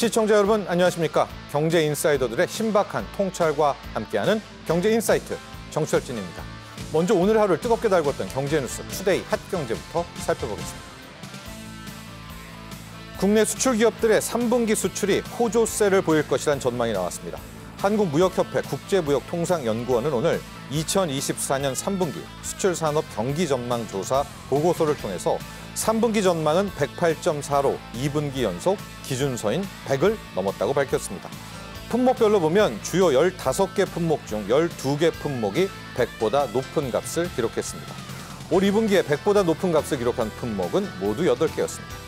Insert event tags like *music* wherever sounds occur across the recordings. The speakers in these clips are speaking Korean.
시청자 여러분 안녕하십니까? 경제 인사이더들의 신박한 통찰과 함께하는 경제 인사이트 정철진입니다. 먼저 오늘 하루를 뜨겁게 달궜던 경제 뉴스 투데이 핫 경제부터 살펴보겠습니다. 국내 수출 기업들의 3분기 수출이 호조세를 보일 것이란 전망이 나왔습니다. 한국무역협회 국제무역통상연구원은 오늘 2024년 3분기 수출산업 경기전망조사 보고서를 통해서 3분기 전망은 108.4로 2분기 연속 기준서인 100을 넘었다고 밝혔습니다. 품목별로 보면 주요 15개 품목 중 12개 품목이 100보다 높은 값을 기록했습니다. 올 2분기에 100보다 높은 값을 기록한 품목은 모두 8개였습니다.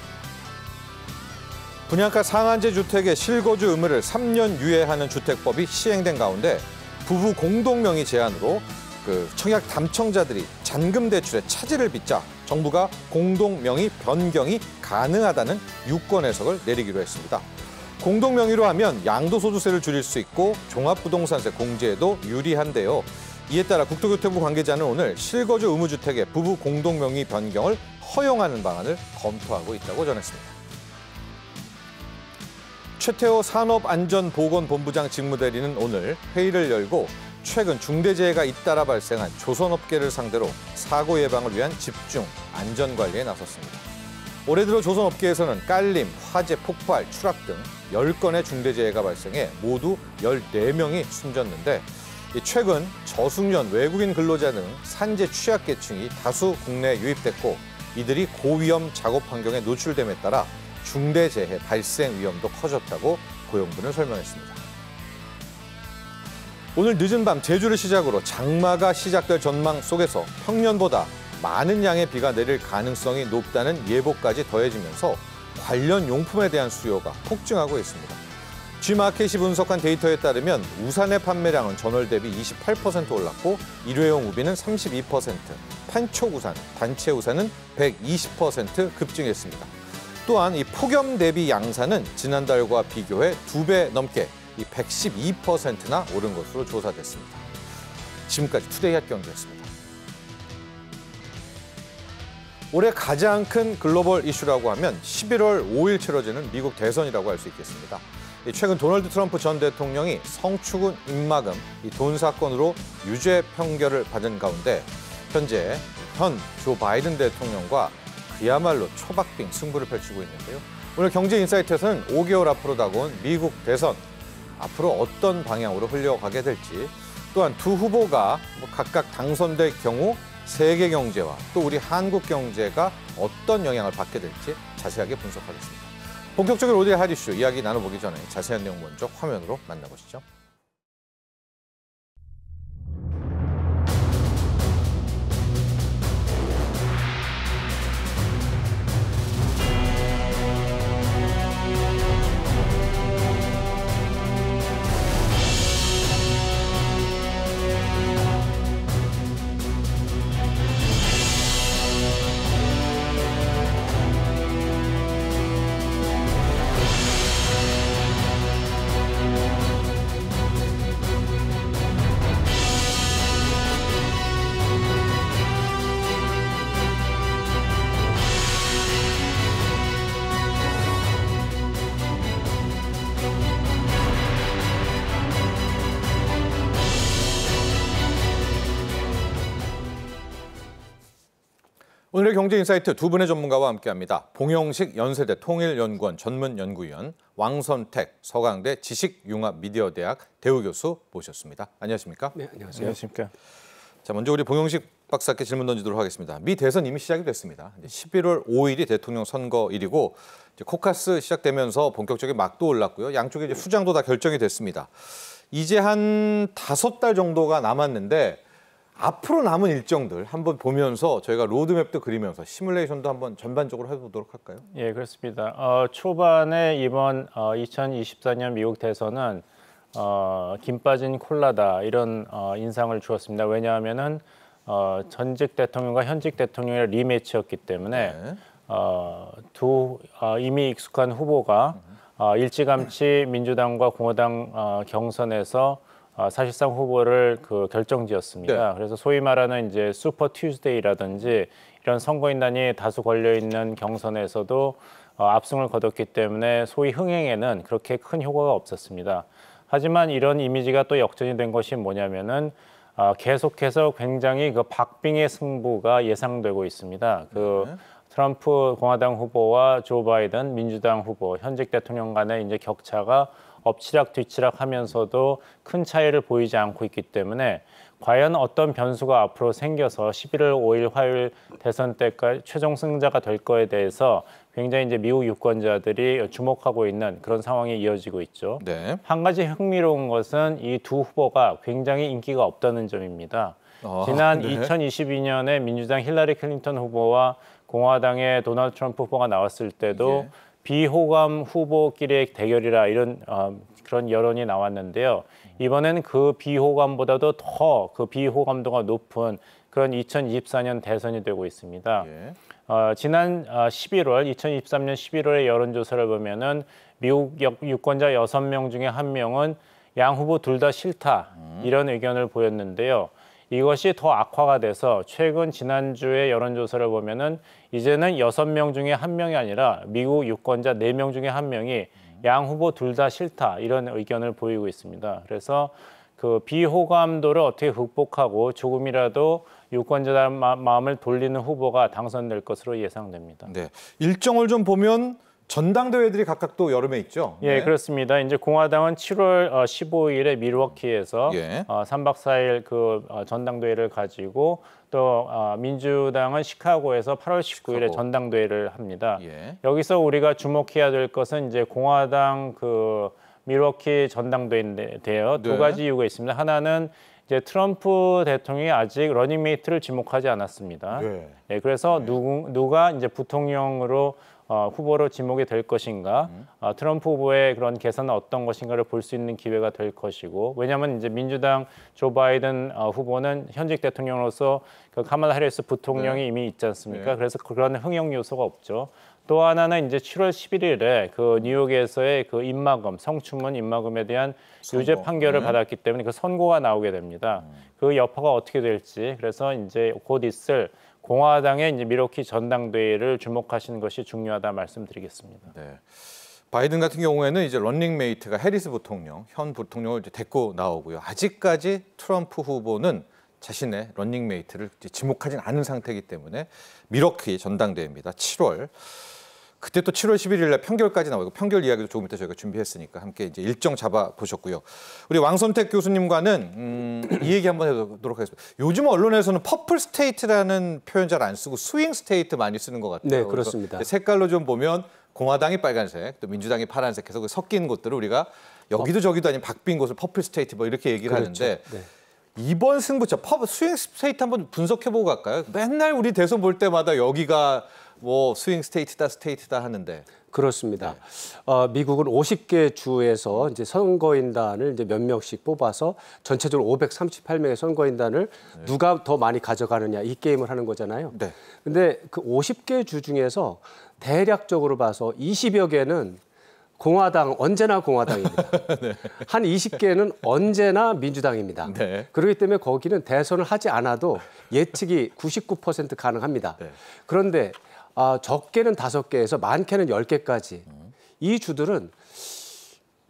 분양가 상한제 주택의 실거주 의무를 3년 유예하는 주택법이 시행된 가운데 부부 공동명의 제한으로 그 청약 담청자들이 잔금 대출에 차질을 빚자 정부가 공동명의 변경이 가능하다는 유권 해석을 내리기로 했습니다. 공동명의로 하면 양도소득세를 줄일 수 있고 종합부동산세 공제에도 유리한데요. 이에 따라 국토교통부 관계자는 오늘 실거주 의무주택의 부부 공동명의 변경을 허용하는 방안을 검토하고 있다고 전했습니다. 최태호 산업안전보건본부장 직무대리는 오늘 회의를 열고 최근 중대재해가 잇따라 발생한 조선업계를 상대로 사고 예방을 위한 집중, 안전관리에 나섰습니다. 올해 들어 조선업계에서는 깔림, 화재, 폭발, 추락 등 10건의 중대재해가 발생해 모두 14명이 숨졌는데 최근 저숙련, 외국인 근로자 등 산재 취약계층이 다수 국내에 유입됐고 이들이 고위험 작업 환경에 노출됨에 따라 중대재해 발생 위험도 커졌다고 고용부는 설명했습니다. 오늘 늦은 밤 제주를 시작으로 장마가 시작될 전망 속에서 평년보다 많은 양의 비가 내릴 가능성이 높다는 예보까지 더해지면서 관련 용품에 대한 수요가 폭증하고 있습니다. G마켓이 분석한 데이터에 따르면 우산의 판매량은 전월 대비 28% 올랐고 일회용 우비는 32%, 판촉 우산, 단체 우산은 120% 급증했습니다. 또한 이 폭염 대비 양산은 지난달과 비교해 두 배 넘게 이 112%나 오른 것으로 조사됐습니다. 지금까지 투데이 핫경제였습니다. 올해 가장 큰 글로벌 이슈라고 하면 11월 5일 치러지는 미국 대선이라고 할 수 있겠습니다. 최근 도널드 트럼프 전 대통령이 성추문 입막음 돈 사건으로 유죄 판결을 받은 가운데 현재 현 조 바이든 대통령과 그야말로 초박빙 승부를 펼치고 있는데요. 오늘 경제인사이트에서는 5개월 앞으로 다가온 미국 대선 앞으로 어떤 방향으로 흘려가게 될지 또한 두 후보가 뭐 각각 당선될 경우 세계 경제와 또 우리 한국 경제가 어떤 영향을 받게 될지 자세하게 분석하겠습니다. 본격적인 오디의 하이슈 이야기 나눠보기 전에 자세한 내용 먼저 화면으로 만나보시죠. 오늘의 경제인사이트 두 분의 전문가와 함께합니다. 봉영식 연세대 통일연구원 전문연구위원 왕선택 서강대 지식융합미디어대학 대우교수 모셨습니다. 안녕하십니까? 네, 안녕하세요. 안녕하십니까? 자, 먼저 우리 봉영식 박사께 질문 던지도록 하겠습니다. 미 대선 이미 시작이 됐습니다. 11월 5일이 대통령 선거일이고 코카스 시작되면서 본격적인 막도 올랐고요. 양쪽에 이제 수장도 다 결정이 됐습니다. 이제 한 다섯 달 정도가 남았는데 앞으로 남은 일정들 한번 보면서 저희가 로드맵도 그리면서 시뮬레이션도 한번 전반적으로 해보도록 할까요? 예, 그렇습니다. 어, 초반에 이번 어, 2024년 미국 대선은 어, 김 빠진 콜라다 이런 어, 인상을 주었습니다. 왜냐하면 어, 전직 대통령과 현직 대통령의 리매치였기 때문에 네. 어, 두 어, 이미 익숙한 후보가 어, 일찌감치 민주당과 공화당 어, 경선에서 아, 사실상 후보를 그 결정지었습니다. 네. 그래서 소위 말하는 이제 슈퍼 튜즈데이라든지 이런 선거인단이 다수 걸려 있는 경선에서도 어, 압승을 거뒀기 때문에 소위 흥행에는 그렇게 큰 효과가 없었습니다. 하지만 이런 이미지가 또 역전이 된 것이 뭐냐면은 아, 계속해서 굉장히 그 박빙의 승부가 예상되고 있습니다. 그 네. 트럼프 공화당 후보와 조 바이든 민주당 후보 현직 대통령 간의 이제 격차가 엎치락 뒤치락 하면서도 큰 차이를 보이지 않고 있기 때문에 과연 어떤 변수가 앞으로 생겨서 11월 5일 화요일 대선 때까지 최종 승자가 될 거에 대해서 굉장히 이제 미국 유권자들이 주목하고 있는 그런 상황이 이어지고 있죠. 네. 한 가지 흥미로운 것은 이 두 후보가 굉장히 인기가 없다는 점입니다. 아, 지난 네. 2022년에 민주당 힐러리 클린턴 후보와 공화당의 도널드 트럼프 후보가 나왔을 때도 예. 비호감 후보끼리의 대결이라 이런 어, 그런 여론이 나왔는데요. 이번에는 그 비호감보다도 더 그 비호감도가 높은 그런 2024년 대선이 되고 있습니다. 예. 어, 지난 11월 2023년 11월의 여론조사를 보면은 미국 유권자 여명 중에 한 명은 양 후보 둘 다 싫다 음. 이런 의견을 보였는데요. 이것이 더 악화가 돼서 최근 지난주에 여론조사를 보면은 이제는 여섯 명 중에 한명이 아니라 미국 유권자 네 명 중에 한명이양 후보 둘 다 싫다 이런 의견을 보이고 있습니다. 그래서 그 비호감도를 어떻게 극복하고 조금이라도 유권자들 마음을 돌리는 후보가 당선될 것으로 예상됩니다. 네. 일정을 좀 보면 전당대회들이 각각 또 여름에 있죠. 예, 네. 그렇습니다. 이제 공화당은 7월 15일에 어, 밀워키에서 예. 3박 어, 4일 그 어, 전당대회를 가지고 또 민주당은 시카고에서 8월 19일에 시카고. 전당대회를 합니다. 예. 여기서 우리가 주목해야 될 것은 이제 공화당 그 밀워키 전당대회인데요. 네. 두 가지 이유가 있습니다. 하나는 이제 트럼프 대통령이 아직 러닝메이트를 지목하지 않았습니다. 네. 예, 그래서 누구, 누가 이제 부통령으로 어, 후보로 지목이 될 것인가, 어, 트럼프 후보의 그런 개선은 어떤 것인가를 볼 수 있는 기회가 될 것이고, 왜냐하면 이제 민주당 조 바이든 어, 후보는 현직 대통령으로서 그 카말 하리스 부통령이 네. 이미 있지 않습니까? 네. 그래서 그런 흥행 요소가 없죠. 또 하나는 이제 7월 11일에 그 뉴욕에서의 그 입마금, 성추문 입마금에 대한 선고. 유죄 판결을 네. 받았기 때문에 그 선고가 나오게 됩니다. 음. 그 여파가 어떻게 될지 그래서 이제 곧 있을 공화당의 이제 미러키 전당대회를 주목하시는 것이 중요하다 말씀드리겠습니다. 네. 바이든 같은 경우에는 이제 런닝메이트가 해리스 부통령, 현 부통령을 이제 데리고 나오고요. 아직까지 트럼프 후보는 자신의 런닝메이트를 지목하진 않은 상태이기 때문에 미러키 전당대회입니다. 7월. 그때 또 7월 11일 날 평결까지 나오고 평결 이야기도 조금 이따 저희가 준비했으니까 함께 이제 일정 잡아 보셨고요. 우리 왕선택 교수님과는 음, *clears throat* 이 얘기 한번 해보도록 하겠습니다. 요즘 언론에서는 퍼플 스테이트라는 표현 잘 안 쓰고 스윙 스테이트 많이 쓰는 것 같아요. 네, 그렇습니다. 색깔로 좀 보면 공화당이 빨간색, 또 민주당이 파란색 계속 섞인 곳들을 우리가 여기도 어. 저기도 아닌 박빈 곳을 퍼플 스테이트 뭐 이렇게 얘기를 그렇죠. 하는데 네. 이번 승부처 퍼 스윙 스테이트 한번 분석해 보고 갈까요? 맨날 우리 대선 볼 때마다 여기가 뭐 스윙 스테이트다 스테이트다 하는데 그렇습니다. 네. 어, 미국은 50개 주에서 이제 선거인단을 이제 몇 명씩 뽑아서 전체적으로 538명의 선거인단을 네. 누가 더 많이 가져가느냐 이 게임을 하는 거잖아요. 네. 근데 그 50개 주 중에서 대략적으로 봐서 20여 개는 공화당 언제나 공화당입니다. *laughs* 네. 한 20개는 언제나 민주당입니다. 네. 그렇기 때문에 거기는 대선을 하지 않아도 예측이 99% 가능합니다. 네. 그런데 아, 적게는 5 개에서 많게는 1 0개까지이 주들은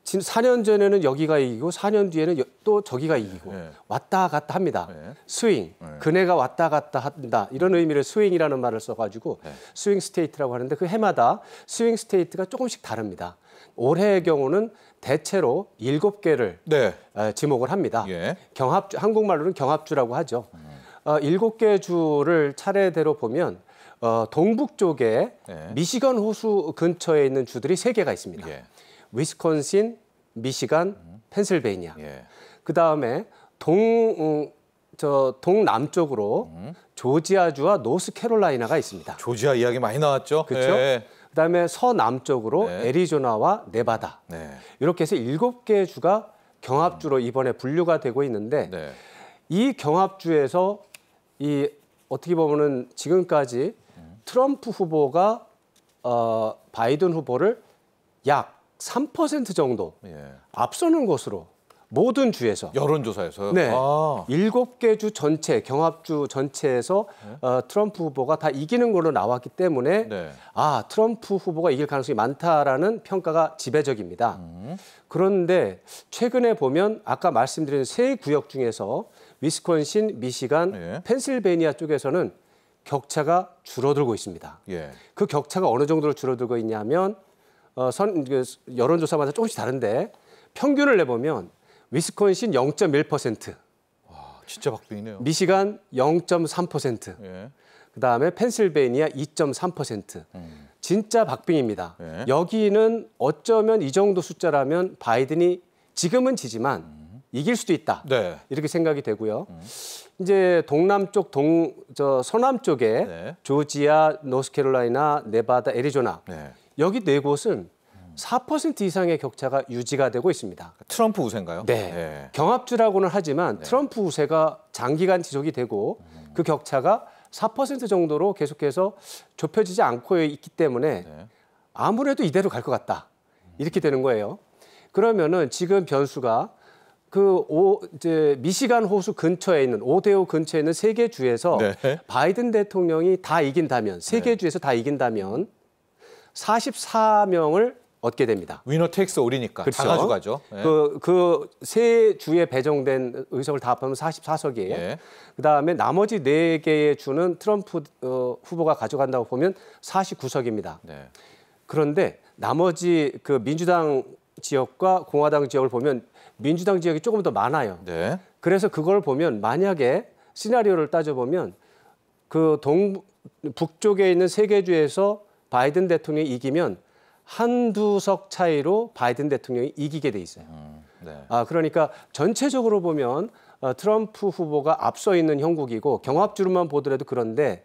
4년 전에는 여기가 이기고 4년 뒤에는 또 저기가 이기고 네. 왔다 갔다 합니다. 네. 스윙, 네. 그네가 왔다 갔다 한다. 이런 의미를 스윙이라는 말을 써가지고 스윙 스테이트라고 하는데 그 해마다 스윙 스테이트가 조금씩 다릅니다. 올해의 경우는 대체로 7 개를 네. 지목을 합니다. 경합주, 한국말로는 경합주라고 하죠. 음. 어, 7개 주를 차례대로 보면 어, 동북 쪽에 네. 미시간 호수 근처에 있는 주들이 세 개가 있습니다. 예. 위스콘신, 미시간, 음. 펜실베이니아. 예. 그 다음에 동, 음, 저 동남쪽으로 음. 조지아주와 노스캐롤라이나가 있습니다. 조지아 이야기 많이 나왔죠. 그렇죠. 네. 그다음에 서남쪽으로 네. 애리조나와 네바다 네. 이렇게 해서 일개 주가 경합주로 음. 이번에 분류가 되고 있는데 네. 이 경합주에서 이 어떻게 보면은 지금까지 트럼프 후보가 어, 바이든 후보를 약 3% 정도 예. 앞서는 것으로 모든 주에서 여론조사에서 네, 아. 일곱 아. 개주 전체 경합주 전체에서 네? 어, 트럼프 후보가 다 이기는 걸로 나왔기 때문에 네. 아 트럼프 후보가 이길 가능성이 많다라는 평가가 지배적입니다. 음. 그런데 최근에 보면 아까 말씀드린 세 구역 중에서 위스콘신, 미시간, 네. 펜실베니아 쪽에서는 격차가 줄어들고 있습니다. 예. 그 격차가 어느 정도로 줄어들고 있냐면 어, 선, 그, 여론조사마다 조금씩 다른데 평균을 내보면 위스콘신 0.1%. 와, 진짜 박빙이네요. 미시간 0.3%. 예. 그다음에 펜실베이니아 2.3%. 음. 진짜 박빙입니다. 예. 여기는 어쩌면 이 정도 숫자라면 바이든이 지금은 지지만 음. 이길 수도 있다. 네. 이렇게 생각이 되고요. 음. 이제 동남쪽 동 저 서남 쪽에 네. 조지아, 노스캐롤라이나, 네바다, 애리조나 네. 여기 네 곳은 4% 이상의 격차가 유지가 되고 있습니다. 트럼프 우세인가요? 네. 네. 경합주라고는 하지만 네. 트럼프 우세가 장기간 지속이 되고 음. 그 격차가 4% 정도로 계속해서 좁혀지지 않고 있기 때문에 네. 아무래도 이대로 갈 것 같다. 이렇게 되는 거예요. 그러면은 지금 변수가 그 오, 이제 미시간 호수 근처에 있는 오데오 근처에 있는 세 개 주에서 네. 바이든 대통령이 다 이긴다면 세개 네. 주에서 다 이긴다면 44명을 얻게 됩니다. 위너 텍스 올이니까 그렇죠? 다 가져가죠. 그그 네. 그 세 주에 배정된 의석을 다 합하면 44석이에요. 네. 그다음에 나머지 4 개의 주는 트럼프 어, 후보가 가져간다고 보면 49석입니다. 그런데 나머지 그 민주당 지역과 공화당 지역을 보면 민주당 지역이 조금 더 많아요. 네. 그래서 그걸 보면 만약에 시나리오를 따져보면 그 동, 북쪽에 있는 세 개 주에서 바이든 대통령이 이기면 한두 석 차이로 바이든 대통령이 이기게 돼 있어요. 음, 네. 아, 그러니까 전체적으로 보면 어, 트럼프 후보가 앞서 있는 형국이고 경합주로만 보더라도 그런데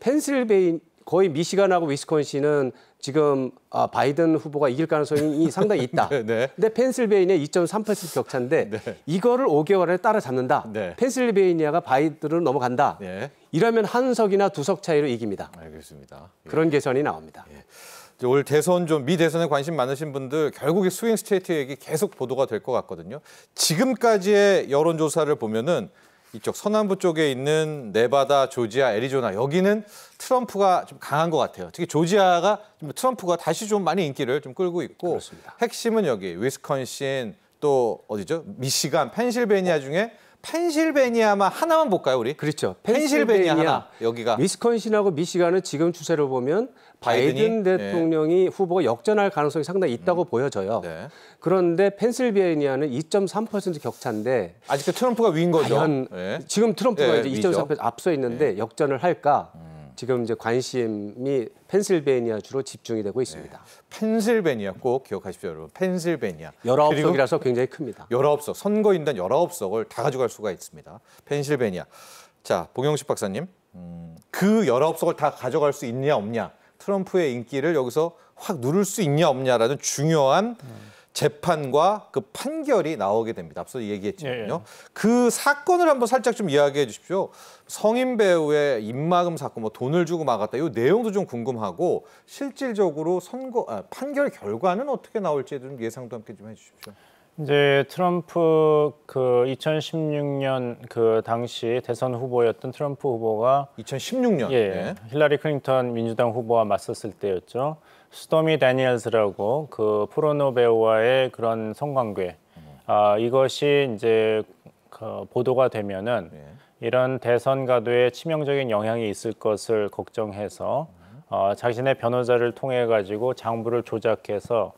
펜실베인 거의 미시간하고 위스콘신은 지금 아, 바이든 후보가 이길 가능성이 상당히 있다. *laughs* 네, 네. 데 펜실베이니아 2.3% 격차인데 네. 이거를 5개월 에 따라잡는다. 네. 펜실베이니아가 바이든으로 넘어간다. 네. 이러면 한 석이나 두 석 차이로 이깁니다. 알겠습니다. 예. 그런 예. 계산이 나옵니다. 예. 올 대선 좀 미 대선에 관심 많으신 분들 결국에 스윙 스테이트 얘기 계속 보도가 될 것 같거든요. 지금까지의 여론조사를 보면은 이쪽 서남부 쪽에 있는 네바다, 조지아, 애리조나 여기는 트럼프가 좀 강한 것 같아요. 특히 조지아가 트럼프가 다시 좀 많이 인기를 좀 끌고 있고 그렇습니다. 핵심은 여기 위스콘신 또 어디죠? 미시간, 펜실베니아 중에 펜실베니아만 하나만 볼까요, 우리? 그렇죠. 펜실베니아, 펜실베니아 하나 여기가 위스콘신하고 미시간은 지금 추세로 보면 바이든 예. 대통령이 예. 후보가 역전할 가능성이 상당히 있다고 음. 보여져요. 네. 그런데 펜실베이니아는 2.3% 격차인데 아직도 트럼프가 위인 거죠. 예. 지금 트럼프가 예, 이제 2.3% 앞서 있는데 예. 역전을 할까? 음. 지금 이제 관심이 펜실베이니아 주로 집중이 되고 있습니다. 예. 펜실베이니아 꼭 기억하십시오, 여러분. 펜실베이니아. 19석이라서 굉장히 큽니다. 19석. 선거인단 19석을 다 가져갈 수가 있습니다. 펜실베이니아. 자, 봉영식 박사님. 음, 그 19석을 다 가져갈 수 있냐 없냐. 트럼프의 인기를 여기서 확 누를 수 있냐 없냐라는 중요한 재판과 그 판결이 나오게 됩니다. 앞서 얘기했지만요. 예, 예. 그 사건을 한번 살짝 좀 이야기해 주십시오. 성인 배우의 입막음 사건, 뭐 돈을 주고 막았다. 이 내용도 좀 궁금하고 실질적으로 선거 아, 판결 결과는 어떻게 나올지 좀 예상도 함께 좀 해주십시오. 이제 트럼프 그 2016년 그 당시 대선 후보였던 트럼프 후보가 2016년 예, 네. 예. 힐러리 클린턴 민주당 후보와 맞섰을 때였죠. 스토미 다니엘스라고 그 포르노 배우와의 그런 성관계 아 이것이 이제 그 보도가 되면은 예. 이런 대선 가도에 치명적인 영향이 있을 것을 걱정해서 어, 자신의 변호사를 통해 가지고 장부를 조작해서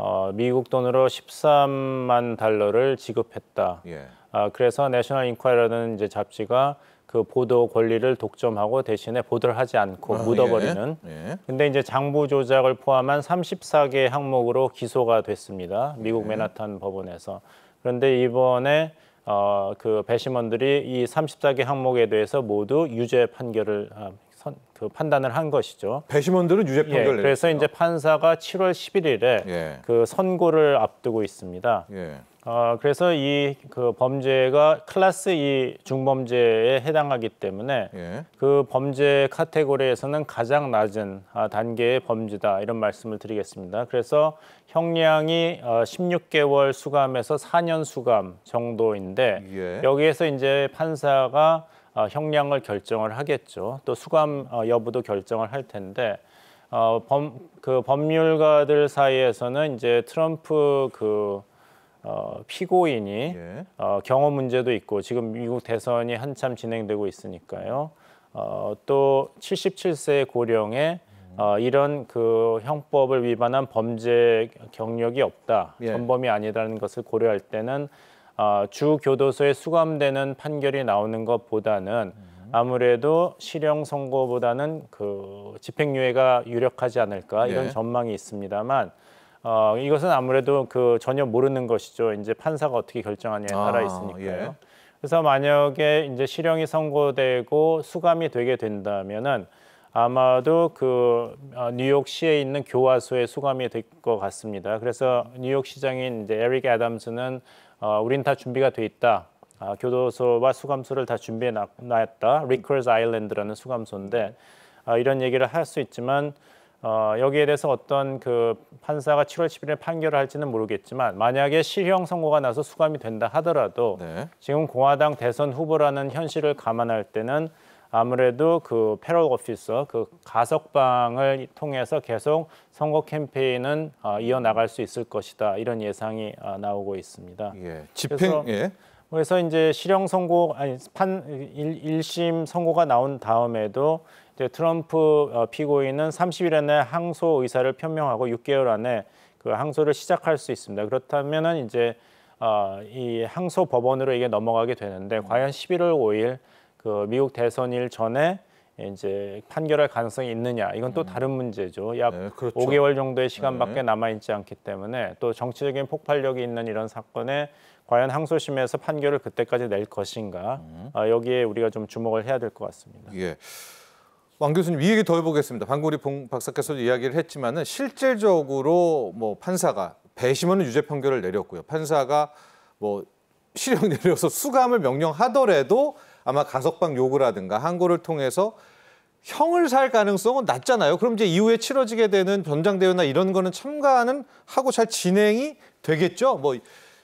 어, 미국 돈으로 13만 달러를 지급했다. 예. 아, 그래서 내셔널 인콰이러는 이제 잡지가 그 보도 권리를 독점하고 대신에 보도를 하지 않고 아, 묻어버리는. 예. 예. 이제 장부 조작을 포함한 34개 항목으로 기소가 됐습니다. 미국 예. 맨하탄 법원에서. 그런데 이번에 어, 그 배심원들이 이 34개 항목에 대해서 모두 유죄 판결을 아, 선, 그 판단을 한 것이죠. 배심원들은 유죄 예, 판결을 예, 그래서 이제 판사가 7월 11일에 예. 그 선고를 앞두고 있습니다. 예. 어, 그래서 이 그 범죄가 클래스 2 중범죄에 해당하기 때문에 예. 그 범죄 카테고리에서는 가장 낮은 아, 단계의 범죄다 이런 말씀을 드리겠습니다. 그래서 형량이 어, 16개월 수감에서 4년 수감 정도인데 예. 여기에서 이제 판사가 어, 형량을 결정을 하겠죠. 또 수감 어, 여부도 결정을 할 텐데 어, 범, 그 법률가들 사이에서는 이제 트럼프 그 어, 피고인이 예. 어, 경험 문제도 있고 지금 미국 대선이 한참 진행되고 있으니까요. 어, 또 77세 고령에 어, 이런 그 형법을 위반한 범죄 경력이 없다, 예. 전범이 아니라는 것을 고려할 때는 어, 주 교도소에 수감되는 판결이 나오는 것보다는 아무래도 실형 선고보다는 그 집행유예가 유력하지 않을까 이런 네. 전망이 있습니다만 어, 이것은 아무래도 그 전혀 모르는 것이죠. 이제 판사가 어떻게 결정하냐에 아, 따라 있으니까요. 아, 예. 그래서 만약에 이제 실형이 선고되고 수감이 되게 된다면은 아마도 그 어, 뉴욕시에 있는 교화소에 수감이 될 것 같습니다. 그래서 뉴욕시장인 이제 에릭 애담스는 어, 우린 다 준비가 돼 있다. 아, 교도소와 수감소를 다 준비해 놨다. 리커스 아일랜드라는 수감소인데 아, 이런 얘기를 할 수 있지만 어, 여기에 대해서 어떤 그 판사가 7월 10일에 판결을 할지는 모르겠지만 만약에 실형 선고가 나서 수감이 된다 하더라도 네. 지금 공화당 대선 후보라는 현실을 감안할 때는 아무래도 그 패럴 오피서 그 가석방을 통해서 계속 선거 캠페인은 어, 이어나갈 수 있을 것이다 이런 예상이 어, 나오고 있습니다. 예, 집행 그래서, 예. 뭐 그래서 이제 실형 선고 아니 판 일, 심 선고가 나온 다음에도 이제 트럼프 어, 피고인은 30일 안에 항소 의사를 표명하고 6개월 안에 그 항소를 시작할 수 있습니다. 그렇다면은 이제 어, 이 항소 법원으로 이게 넘어가게 되는데 과연 11월 5일 그 미국 대선일 전에 이제 판결할 가능성이 있느냐 이건 또 음. 다른 문제죠. 약 네, 그렇죠. 5개월 정도의 시간밖에 네. 남아 있지 않기 때문에 또 정치적인 폭발력이 있는 이런 사건에 과연 항소심에서 판결을 그때까지 낼 것인가 음. 아, 여기에 우리가 좀 주목을 해야 될 것 같습니다. 예. 왕 교수님 이 얘기 더 해보겠습니다. 방금 우리 박사께서도 이야기를 했지만은 실질적으로 뭐 판사가 배심원은 유죄 판결을 내렸고요. 판사가 뭐 실형 내려서 수감을 명령하더라도 아마 가석방 요구라든가 항고를 통해서 형을 살 가능성은 낮잖아요. 그럼 이제 이후에 치러지게 되는 변장대회나 이런 거는 참가는 하 하고 잘 진행이 되겠죠. 뭐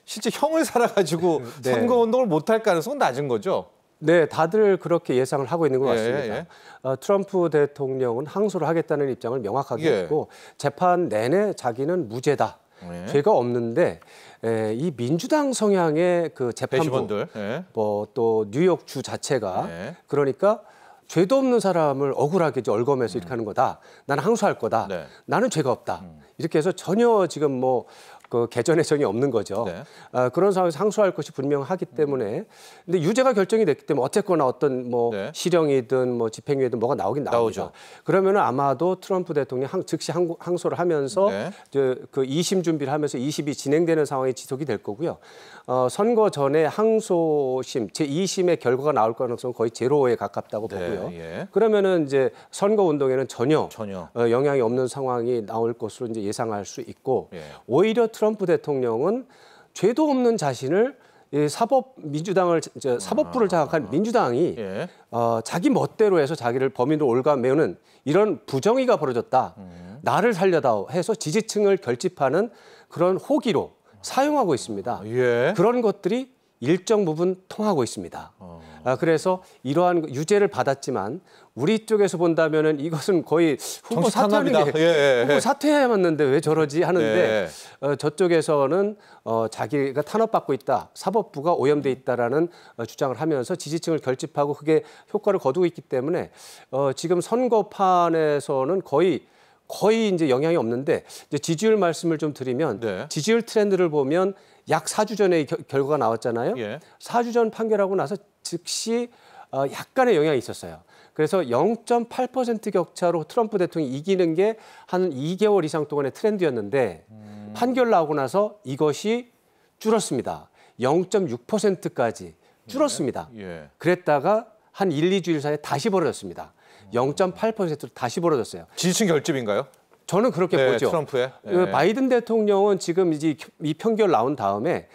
실제 형을 살아가지고 네. 선거운동을 못할 가능성은 낮은 거죠. 네, 다들 그렇게 예상을 하고 있는 것 예, 같습니다. 예, 예. 어, 트럼프 대통령은 항소를 하겠다는 입장을 명확하게 예. 했고 재판 내내 자기는 무죄다. 예. 죄가 없는데 예, 이 민주당 성향의 그 재판부 예. 뭐또 뉴욕 주 자체가 예. 그러니까 죄도 없는 사람을 억울하게 얼검에서 음. 이렇게 하는 거다. 나는 항소할 거다. 네. 나는 죄가 없다. 음. 이렇게 해서 전혀 지금 뭐그 개전의 정이 없는 거죠. 네. 아, 그런 상황에서 항소할 것이 분명하기 때문에 근데 유죄가 결정이 됐기 때문에 어쨌거나 어떤 뭐 네. 실형이든 뭐 집행유예든 뭐가 나오긴 나옵니다. 나오죠. 그러면 아마도 트럼프 대통령 항, 즉시 항, 소를 하면서 네. 그 2심 준비를 하면서 2심이 진행되는 상황이 지속이 될 거고요. 어, 선거 전에 항소심 제2심의 결과가 나올 가능성은 거의 제로에 가깝다고 네, 보고요. 예. 그러면은 이제 선거 운동에는 전혀, 전혀. 어, 영향이 없는 상황이 나올 것으로 이제 예상할 수 있고 예. 오히려 트럼프 대통령은 죄도 없는 자신을 이 사법 민주당을 이제 사법부를 아. 장악한 민주당이 예. 어, 자기 멋대로 해서 자기를 범인으로 올가매는 이런 부정의가 벌어졌다. 음. 나를 살려다 해서 지지층을 결집하는 그런 호기로 사용하고 있습니다. 예. 그런 것들이 일정 부분 통하고 있습니다. 어. 아, 그래서 이러한 유죄를 받았지만 우리 쪽에서 본다면 이것은 거의 후보 사퇴하는 게 예, 예, 예. 후보 사퇴해야 맞는데 왜 저러지 하는데 네. 어, 저쪽에서는 어, 자기가 탄압받고 있다, 사법부가 오염돼 있다라는 어, 주장을 하면서 지지층을 결집하고 그게 효과를 거두고 있기 때문에 어, 지금 선거판에서는 거의 거의 이제 영향이 없는데 이제 지지율 말씀을 좀 드리면 네. 지지율 트렌드를 보면 약 4주 전에 겨, 결과가 나왔잖아요. 예. 4주 전 판결하고 나서 즉시 어, 약간의 영향이 있었어요. 그래서 0.8% 격차로 트럼프 대통령이 이기는 게 한 2개월 이상 동안의 트렌드였는데 음. 판결 나오고 나서 이것이 줄었습니다. 0.6%까지 줄었습니다. 예. 예. 그랬다가 한 1, 2주일 사이에 다시 벌어졌습니다. 0.8%로 다시 벌어졌어요. 지지층 결집인가요? 저는 그렇게 네, 보죠. 트럼프의 예, 네. 바이든 대통령은 지금 이제 이 편결 나온 다음에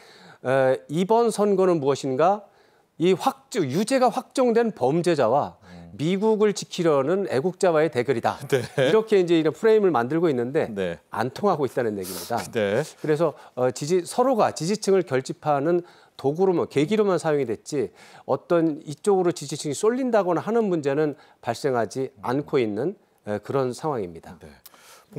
에, 이번 선거는 무엇인가? 이 확정 유죄가 확정된 범죄자와 음. 미국을 지키려는 애국자와의 대결이다. 네. 이렇게 이제 이런 프레임을 만들고 있는데 네. 안 통하고 있다는 얘기입니다. 네. 그래서 어, 지지 서로가 지지층을 결집하는 도구로만 계기로만 사용이 됐지 어떤 이쪽으로 지지층이 쏠린다거나 하는 문제는 발생하지 음. 않고 있는 그런 상황입니다. 네.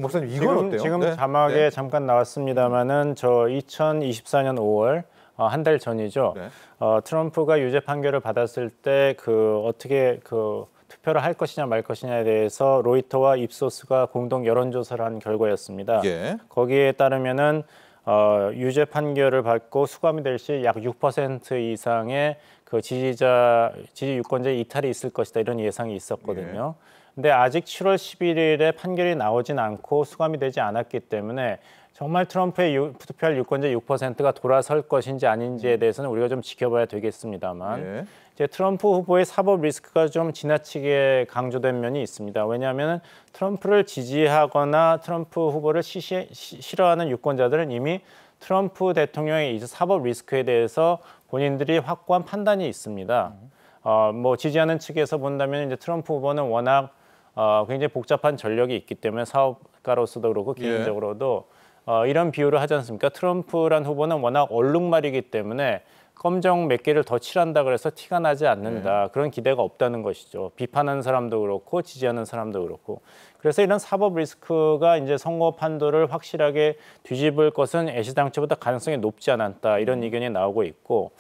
박사님 이건 지금, 어때요? 지금 네? 자막에 네. 잠깐 나왔습니다만은 저 2024년 5월 어, 한달 전이죠. 네. 어, 트럼프가 유죄 판결을 받았을 때 그 어떻게 그 투표를 할 것이냐 말 것이냐에 대해서 로이터와 입소스가 공동 여론조사를 한 결과였습니다. 예. 거기에 따르면은 어, 유죄 판결을 받고 수감이 될 시 약 6% 이상의 그 지지자 지지 유권자 이탈이 있을 것이다 이런 예상이 있었거든요. 예. 근데 아직 7월 11일에 판결이 나오진 않고 수감이 되지 않았기 때문에 정말 트럼프의 유, 투표할 유권자 6%가 돌아설 것인지 아닌지에 대해서는 우리가 좀 지켜봐야 되겠습니다만 네. 이제 트럼프 후보의 사법 리스크가 좀 지나치게 강조된 면이 있습니다. 왜냐하면 트럼프를 지지하거나 트럼프 후보를 시시, 시, 싫어하는 유권자들은 이미 트럼프 대통령의 이제 사법 리스크에 대해서 본인들이 확고한 판단이 있습니다. 어, 뭐 지지하는 측에서 본다면 이제 트럼프 후보는 워낙 어, 굉장히 복잡한 전력이 있기 때문에 사업가로서도 그렇고 예. 개인적으로도 예. 어, 이런 비유를 하지 않습니까? 트럼프란 후보는 워낙 얼룩말이기 때문에 검정 몇 개를 더 칠한다 그래서 티가 나지 않는다. 네. 그런 기대가 없다는 것이죠. 비판하는 사람도 그렇고 지지하는 사람도 그렇고. 그래서 이런 사법 리스크가 이제 선거 판도를 확실하게 뒤집을 것은 애시당초보다 가능성이 높지 않았다. 이런 음. 의견이 나오고 있고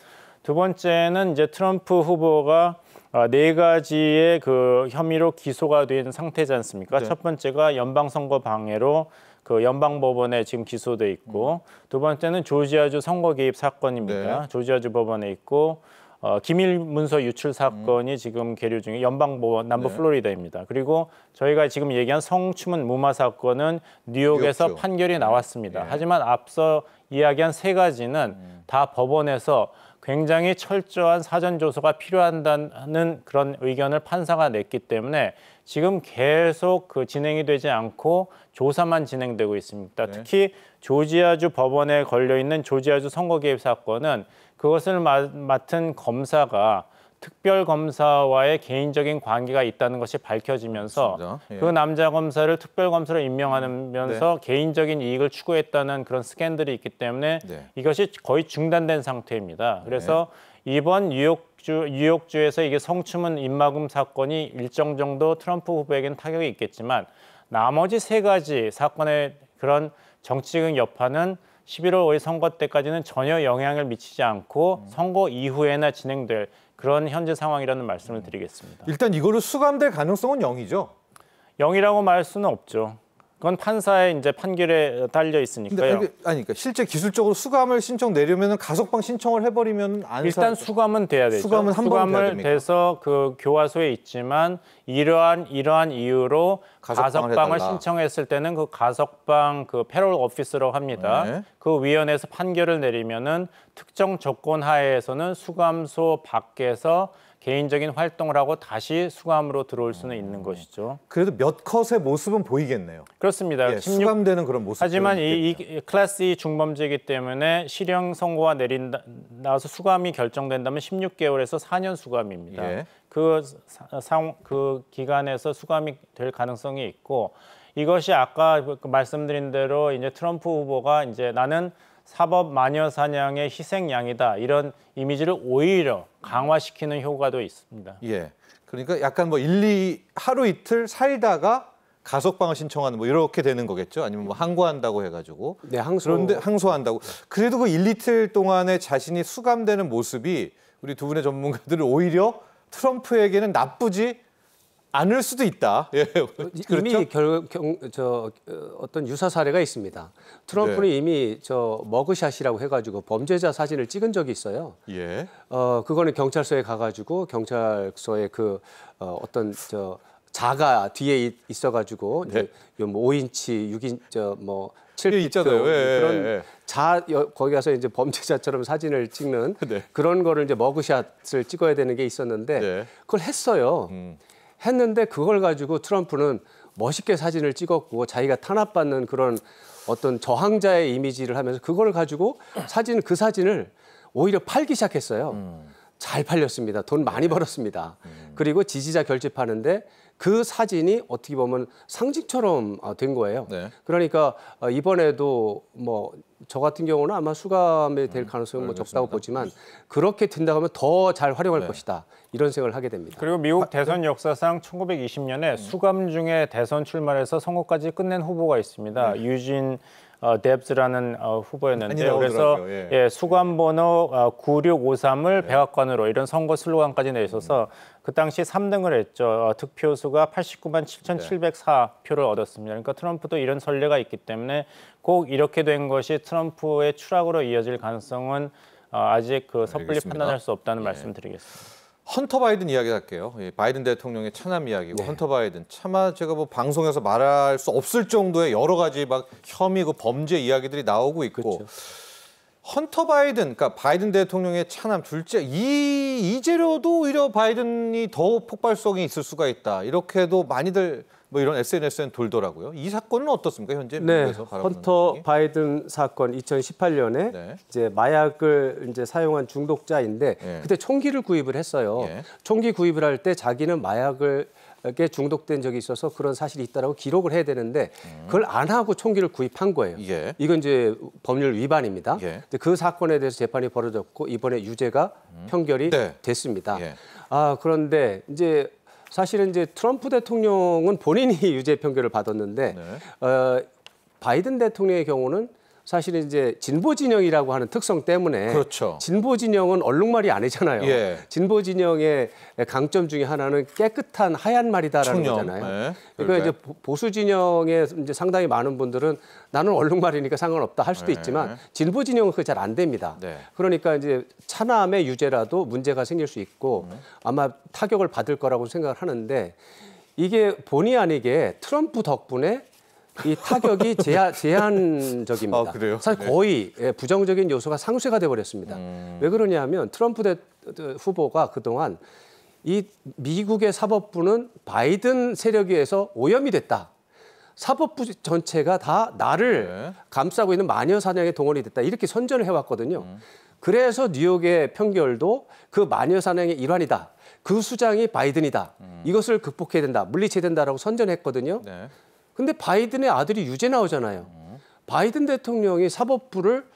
두 번째는 이제 트럼프 후보가 어, 네 가지의 그 혐의로 기소가 된 상태지 않습니까? 네. 첫 번째가 연방선거 방해로 그 연방 법원에 지금 기소돼 있고 두 번째는 조지아주 선거 개입 사건입니다. 네. 조지아주 법원에 있고 어, 기밀 문서 유출 사건이 음. 지금 계류 중에 연방 법원 남부 네. 플로리다입니다. 그리고 저희가 지금 얘기한 성추문 무마 사건은 뉴욕에서 뉴욕죠. 판결이 나왔습니다. 네. 하지만 앞서 이야기한 세 가지는 음. 다 법원에서 굉장히 철저한 사전 조사가 필요한다는 그런 의견을 판사가 냈기 때문에 지금 계속 그 진행이 되지 않고 조사만 진행되고 있습니다. 네. 특히 조지아주 법원에 걸려 있는 조지아주 선거 개입 사건은 그것을 맡은 검사가 특별 검사와의 개인적인 관계가 있다는 것이 밝혀지면서 그 예. 그 남자 검사를 특별 검사로 임명하면서 네. 개인적인 이익을 추구했다는 그런 스캔들이 있기 때문에 네. 이것이 거의 중단된 상태입니다. 네. 그래서 네. 이번 뉴욕주 뉴욕주에서 이게 성추문 입마금 사건이 일정 정도 트럼프 후보에겐 타격이 있겠지만 나머지 세 가지 사건의 그런 정치적인 여파는 11월 5일 선거 때까지는 전혀 영향을 미치지 않고 음. 선거 이후에나 진행될 그런 현재 상황이라는 말씀을 드리겠습니다. 일단 이거를 수감될 가능성은 0이죠? 0이라고 말 수는 없죠. 그건 판사의 이제 판결에 달려 있으니까요. 아니 그러니까 실제 기술적으로 수감을 신청 내려면 가석방 신청을 해버리면 안 일단 사... 수감은 돼야 되죠. 수감은 한 수감을 돼서 그 교화소에 있지만 이러한 이러한 이유로 가석방을, 가석방을 신청했을 때는 그 가석방 그 패럴 오피스로 합니다. 네. 그 위원회에서 판결을 내리면은 특정 조건 하에서는 수감소 밖에서 개인적인 활동을 하고 다시 수감으로 들어올 수는 있는 것이죠. 그래도 몇 컷의 모습은 보이겠네요. 그렇습니다. 예, 16... 수감되는 그런 모습. 하지만 이, 이, 클래스 2 중범죄이기 때문에 실형 선고가 내린다 나서 수감이 결정된다면 16개월에서 4년 수감입니다. 예. 그, 상, 그 기간에서 수감이 될 가능성이 있고 이것이 아까 그 말씀드린 대로 이제 트럼프 후보가 이제 나는 사법 마녀 사냥의 희생양이다 이런 이미지를 오히려 강화시키는 효과도 있습니다. 예. 그러니까 약간 뭐 1, 2 하루 이틀 살다가 가석방을 신청하는 뭐 이렇게 되는 거겠죠? 아니면 뭐 항고한다고 해가지고. 네, 항소. 그런데 항소한다고. 그래도 그 1, 2틀 동안에 자신이 수감되는 모습이 우리 두 분의 전문가들은 오히려 트럼프에게는 나쁘지 않을 수도 있다. *laughs* 예. 그렇죠? 이미 결, 경, 저, 어, 어떤 유사 사례가 있습니다. 트럼프는 네. 이미 저 머그샷이라고 해가지고 범죄자 사진을 찍은 적이 있어요. 예. 어 그거는 경찰서에 가가지고 경찰서에 그 어, 어떤 저 자가 뒤에 있어가지고 네. 이제 뭐 5인치, 6인 저뭐 7피 예, 있 뭐 예, 예, 그런 예, 예. 자 거기 가서 이제 범죄자처럼 사진을 찍는 *laughs* 네. 그런 거를 이제 머그샷을 찍어야 되는 게 있었는데 네. 그걸 했어요. 음. 했는데 그걸 가지고 트럼프는 멋있게 사진을 찍었고 자기가 탄압받는 그런 어떤 저항자의 이미지를 하면서 그걸 가지고 사진 그 사진을 오히려 팔기 시작했어요. 음. 잘 팔렸습니다. 돈 많이 네. 벌었습니다. 음. 그리고 지지자 결집하는데 그 사진이 어떻게 보면 상징처럼 아, 된 거예요. 네. 그러니까 어, 이번에도 뭐 저 같은 경우는 아마 수감이 될 음, 가능성은 뭐 적다고 보지만 그렇게 된다고 하면 더 잘 활용할 네. 것이다. 이런 생각을 하게 됩니다. 그리고 미국 아, 그 대선 역사상 1920년에 음. 수감 중에 대선 출마해서 선거까지 끝낸 후보가 있습니다. 네. 유진 어, 뎁스라는 어, 후보였는데 그래서 예. 예, 수감 번호 어, 9653을 예. 백악관으로 이런 선거 슬로건까지 내셔서 음. 그 당시 3등을 했죠. 어, 득표수가 89만 7,704표를 네. 얻었습니다. 그러니까 트럼프도 이런 선례가 있기 때문에 꼭 이렇게 된 것이 트럼프의 추락으로 이어질 가능성은 어, 아직 그 섣불리 알겠습니다. 판단할 수 없다는 예. 말씀드리겠습니다. 헌터 바이든 이야기 할게요. 예, 바이든 대통령의 차남 이야기고 네. 헌터 바이든 차마 제가 뭐 방송에서 말할 수 없을 정도의 여러 가지 막 혐의고 그 범죄 이야기들이 나오고 있고 그렇죠. 헌터 바이든, 그러니까 바이든 대통령의 차남 둘째 이 이재료도 오히려 바이든이 더 폭발성이 있을 수가 있다 이렇게도 많이들 뭐 이런 SNS엔 돌더라고요. 이 사건은 어떻습니까? 현재 네, 미국에서 바라보는 헌터 바이든 사건 2018년에 네. 이제 마약을 이제 사용한 중독자인데 네. 그때 총기를 구입을 했어요. 네. 총기 구입을 할 때 자기는 마약을 게 중독된 적이 있어서 그런 사실이 있다라고 기록을 해야 되는데 음. 그걸 안 하고 총기를 구입한 거예요. 예. 이건 이제 법률 위반입니다. 예. 그 사건에 대해서 재판이 벌어졌고 이번에 유죄가 음. 판결이 네. 됐습니다. 예. 아 그런데 이제 사실은 이제 트럼프 대통령은 본인이 *laughs* 유죄 판결을 받았는데 네. 어, 바이든 대통령의 경우는 사실은 이제 진보 진영이라고 하는 특성 때문에 그렇죠. 진보 진영은 얼룩말이 아니잖아요. 예. 진보 진영의 강점 중에 하나는 깨끗한 하얀 말이다라는 충령. 거잖아요. 네. 그러니까 이제 보수 진영에 이제 상당히 많은 분들은 나는 얼룩말이니까 상관없다 할 수도 네. 있지만 진보 진영은 그게 잘 안 됩니다. 네. 그러니까 이제 차남의 유죄라도 문제가 생길 수 있고 음. 아마 타격을 받을 거라고 생각을 하는데 이게 본의 아니게 트럼프 덕분에 이 타격이 제한, 제한적입니다. 아, 그래요? 사실 네. 거의 네. 부정적인 요소가 상쇄가 돼버렸습니다. 음... 왜 그러냐면 트럼프 대, 후보가 그동안 이 미국의 사법부는 바이든 세력에 의해서 오염이 됐다. 사법부 전체가 다 나를 네. 감싸고 있는 마녀 사냥의 동원이 됐다. 이렇게 선전을 해왔거든요. 음. 그래서 뉴욕의 편결도 그 마녀 사냥의 일환이다. 그 수장이 바이든이다. 음. 이것을 극복해야 된다. 물리쳐야 된다라고 선전했거든요. 네. 근데 바이든의 아들이 유죄 나오잖아요. 바이든 대통령이 사법부를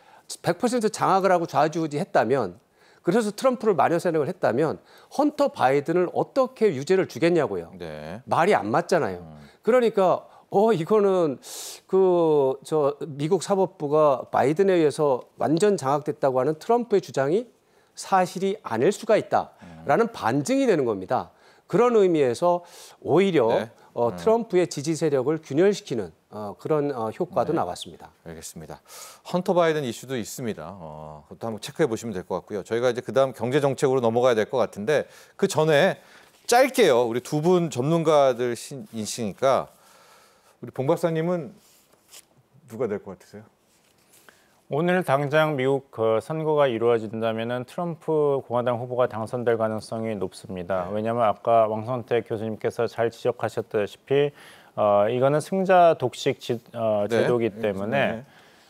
100% 장악을 하고 좌지우지했다면 그래서 트럼프를 마녀 세력을 했다면 헌터 바이든을 어떻게 유죄를 주겠냐고요. 네. 말이 안 맞잖아요. 그러니까 어 이거는 그 저 미국 사법부가 바이든에 의해서 완전 장악됐다고 하는 트럼프의 주장이 사실이 아닐 수가 있다라는 반증이 되는 겁니다. 그런 의미에서 오히려 네. 어, 음. 트럼프의 지지 세력을 균열시키는 어, 그런 어, 효과도 네. 나왔습니다. 알겠습니다. 헌터 바이든 이슈도 있습니다. 어, 그것도 한번 체크해 보시면 될 것 같고요. 저희가 이제 그다음 경제 정책으로 넘어가야 될 것 같은데 그 전에 짧게요. 우리 두 분전문가들이니까 우리 봉 박사님은 누가 될 것 같으세요? 오늘 당장 미국 그 선거가 이루어진다면 트럼프 공화당 후보가 당선될 가능성이 높습니다. 네. 왜냐하면 아까 왕선택 교수님께서 잘 지적하셨다시피 어, 이거는 승자 독식 지, 어, 네. 제도기 네, 때문에 네.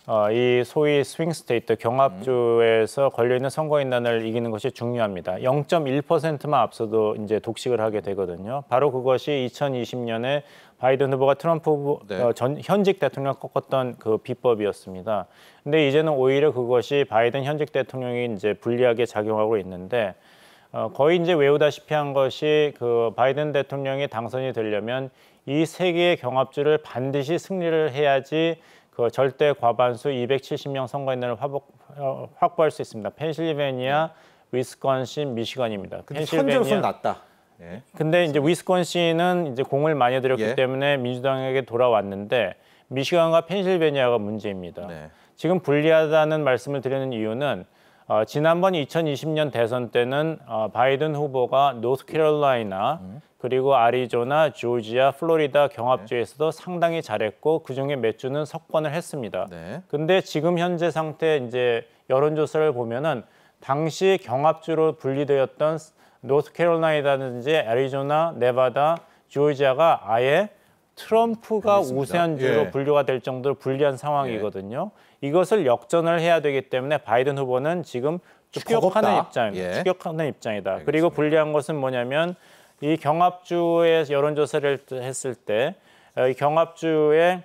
어, 이 소위 스윙 스테이트 경합주에서 걸려 있는 선거인단을 이기는 것이 중요합니다. 0.1%만 앞서도 이제 독식을 하게 되거든요. 바로 그것이 2020년에 바이든 후보가 트럼프 후보, 네. 어, 전, 현직 대통령 꺾었던 그 비법이었습니다. 근데 이제는 오히려 그것이 바이든 현직 대통령이 이제 불리하게 작용하고 있는데 어, 거의 이제 외우다시피 한 것이 그 바이든 대통령이 당선이 되려면 이 세 개의 경합주를 반드시 승리를 해야지 그 절대 과반수 270명 선거인단을 어, 확보할 수 있습니다. 펜실베니아, 위스콘신, 미시건입니다. 펜실베니아 낮다. 예. 근데 이제 위스콘신은 이제 공을 많이 들였기 예. 때문에 민주당에게 돌아왔는데 미시간과 펜실베니아가 문제입니다. 네. 지금 불리하다는 말씀을 드리는 이유는 어, 지난번 2020년 대선 때는 어, 바이든 후보가 노스캐롤라이나 음. 그리고 아리조나, 조지아, 플로리다 경합주에서도 네. 상당히 잘했고 그중에 몇 주는 석권을 했습니다. 네. 근데 지금 현재 상태 이제 여론조사를 보면은 당시 경합주로 분리되었던 노스캐롤라이나든지 아리조나 네바다, 조지아가 아예 트럼프가 알겠습니다. 우세한 주로 예. 분류가 될 정도로 불리한 상황이거든요. 예. 이것을 역전을 해야 되기 때문에 바이든 후보는 지금 추격하는 입장입니다. 예. 추격하는 입장이다. 알겠습니다. 그리고 불리한 것은 뭐냐면 이 경합주의 여론조사를 했을 때이 어, 경합주의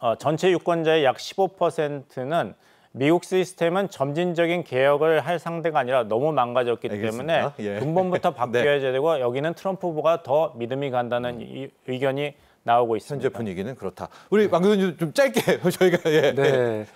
어, 전체 유권자의 약 15%는 미국 시스템은 점진적인 개혁을 할 상대가 아니라 너무 망가졌기 알겠습니다. 때문에 예. 근본부터 *laughs* 바뀌어야 네. 되고 여기는 트럼프 후보가 더 믿음이 간다는 음. 의견이 나오고 있습니다. 현재 분위기는 그렇다. 우리 네. 방금 좀 짧게 *laughs* 저희가 예, 예 네.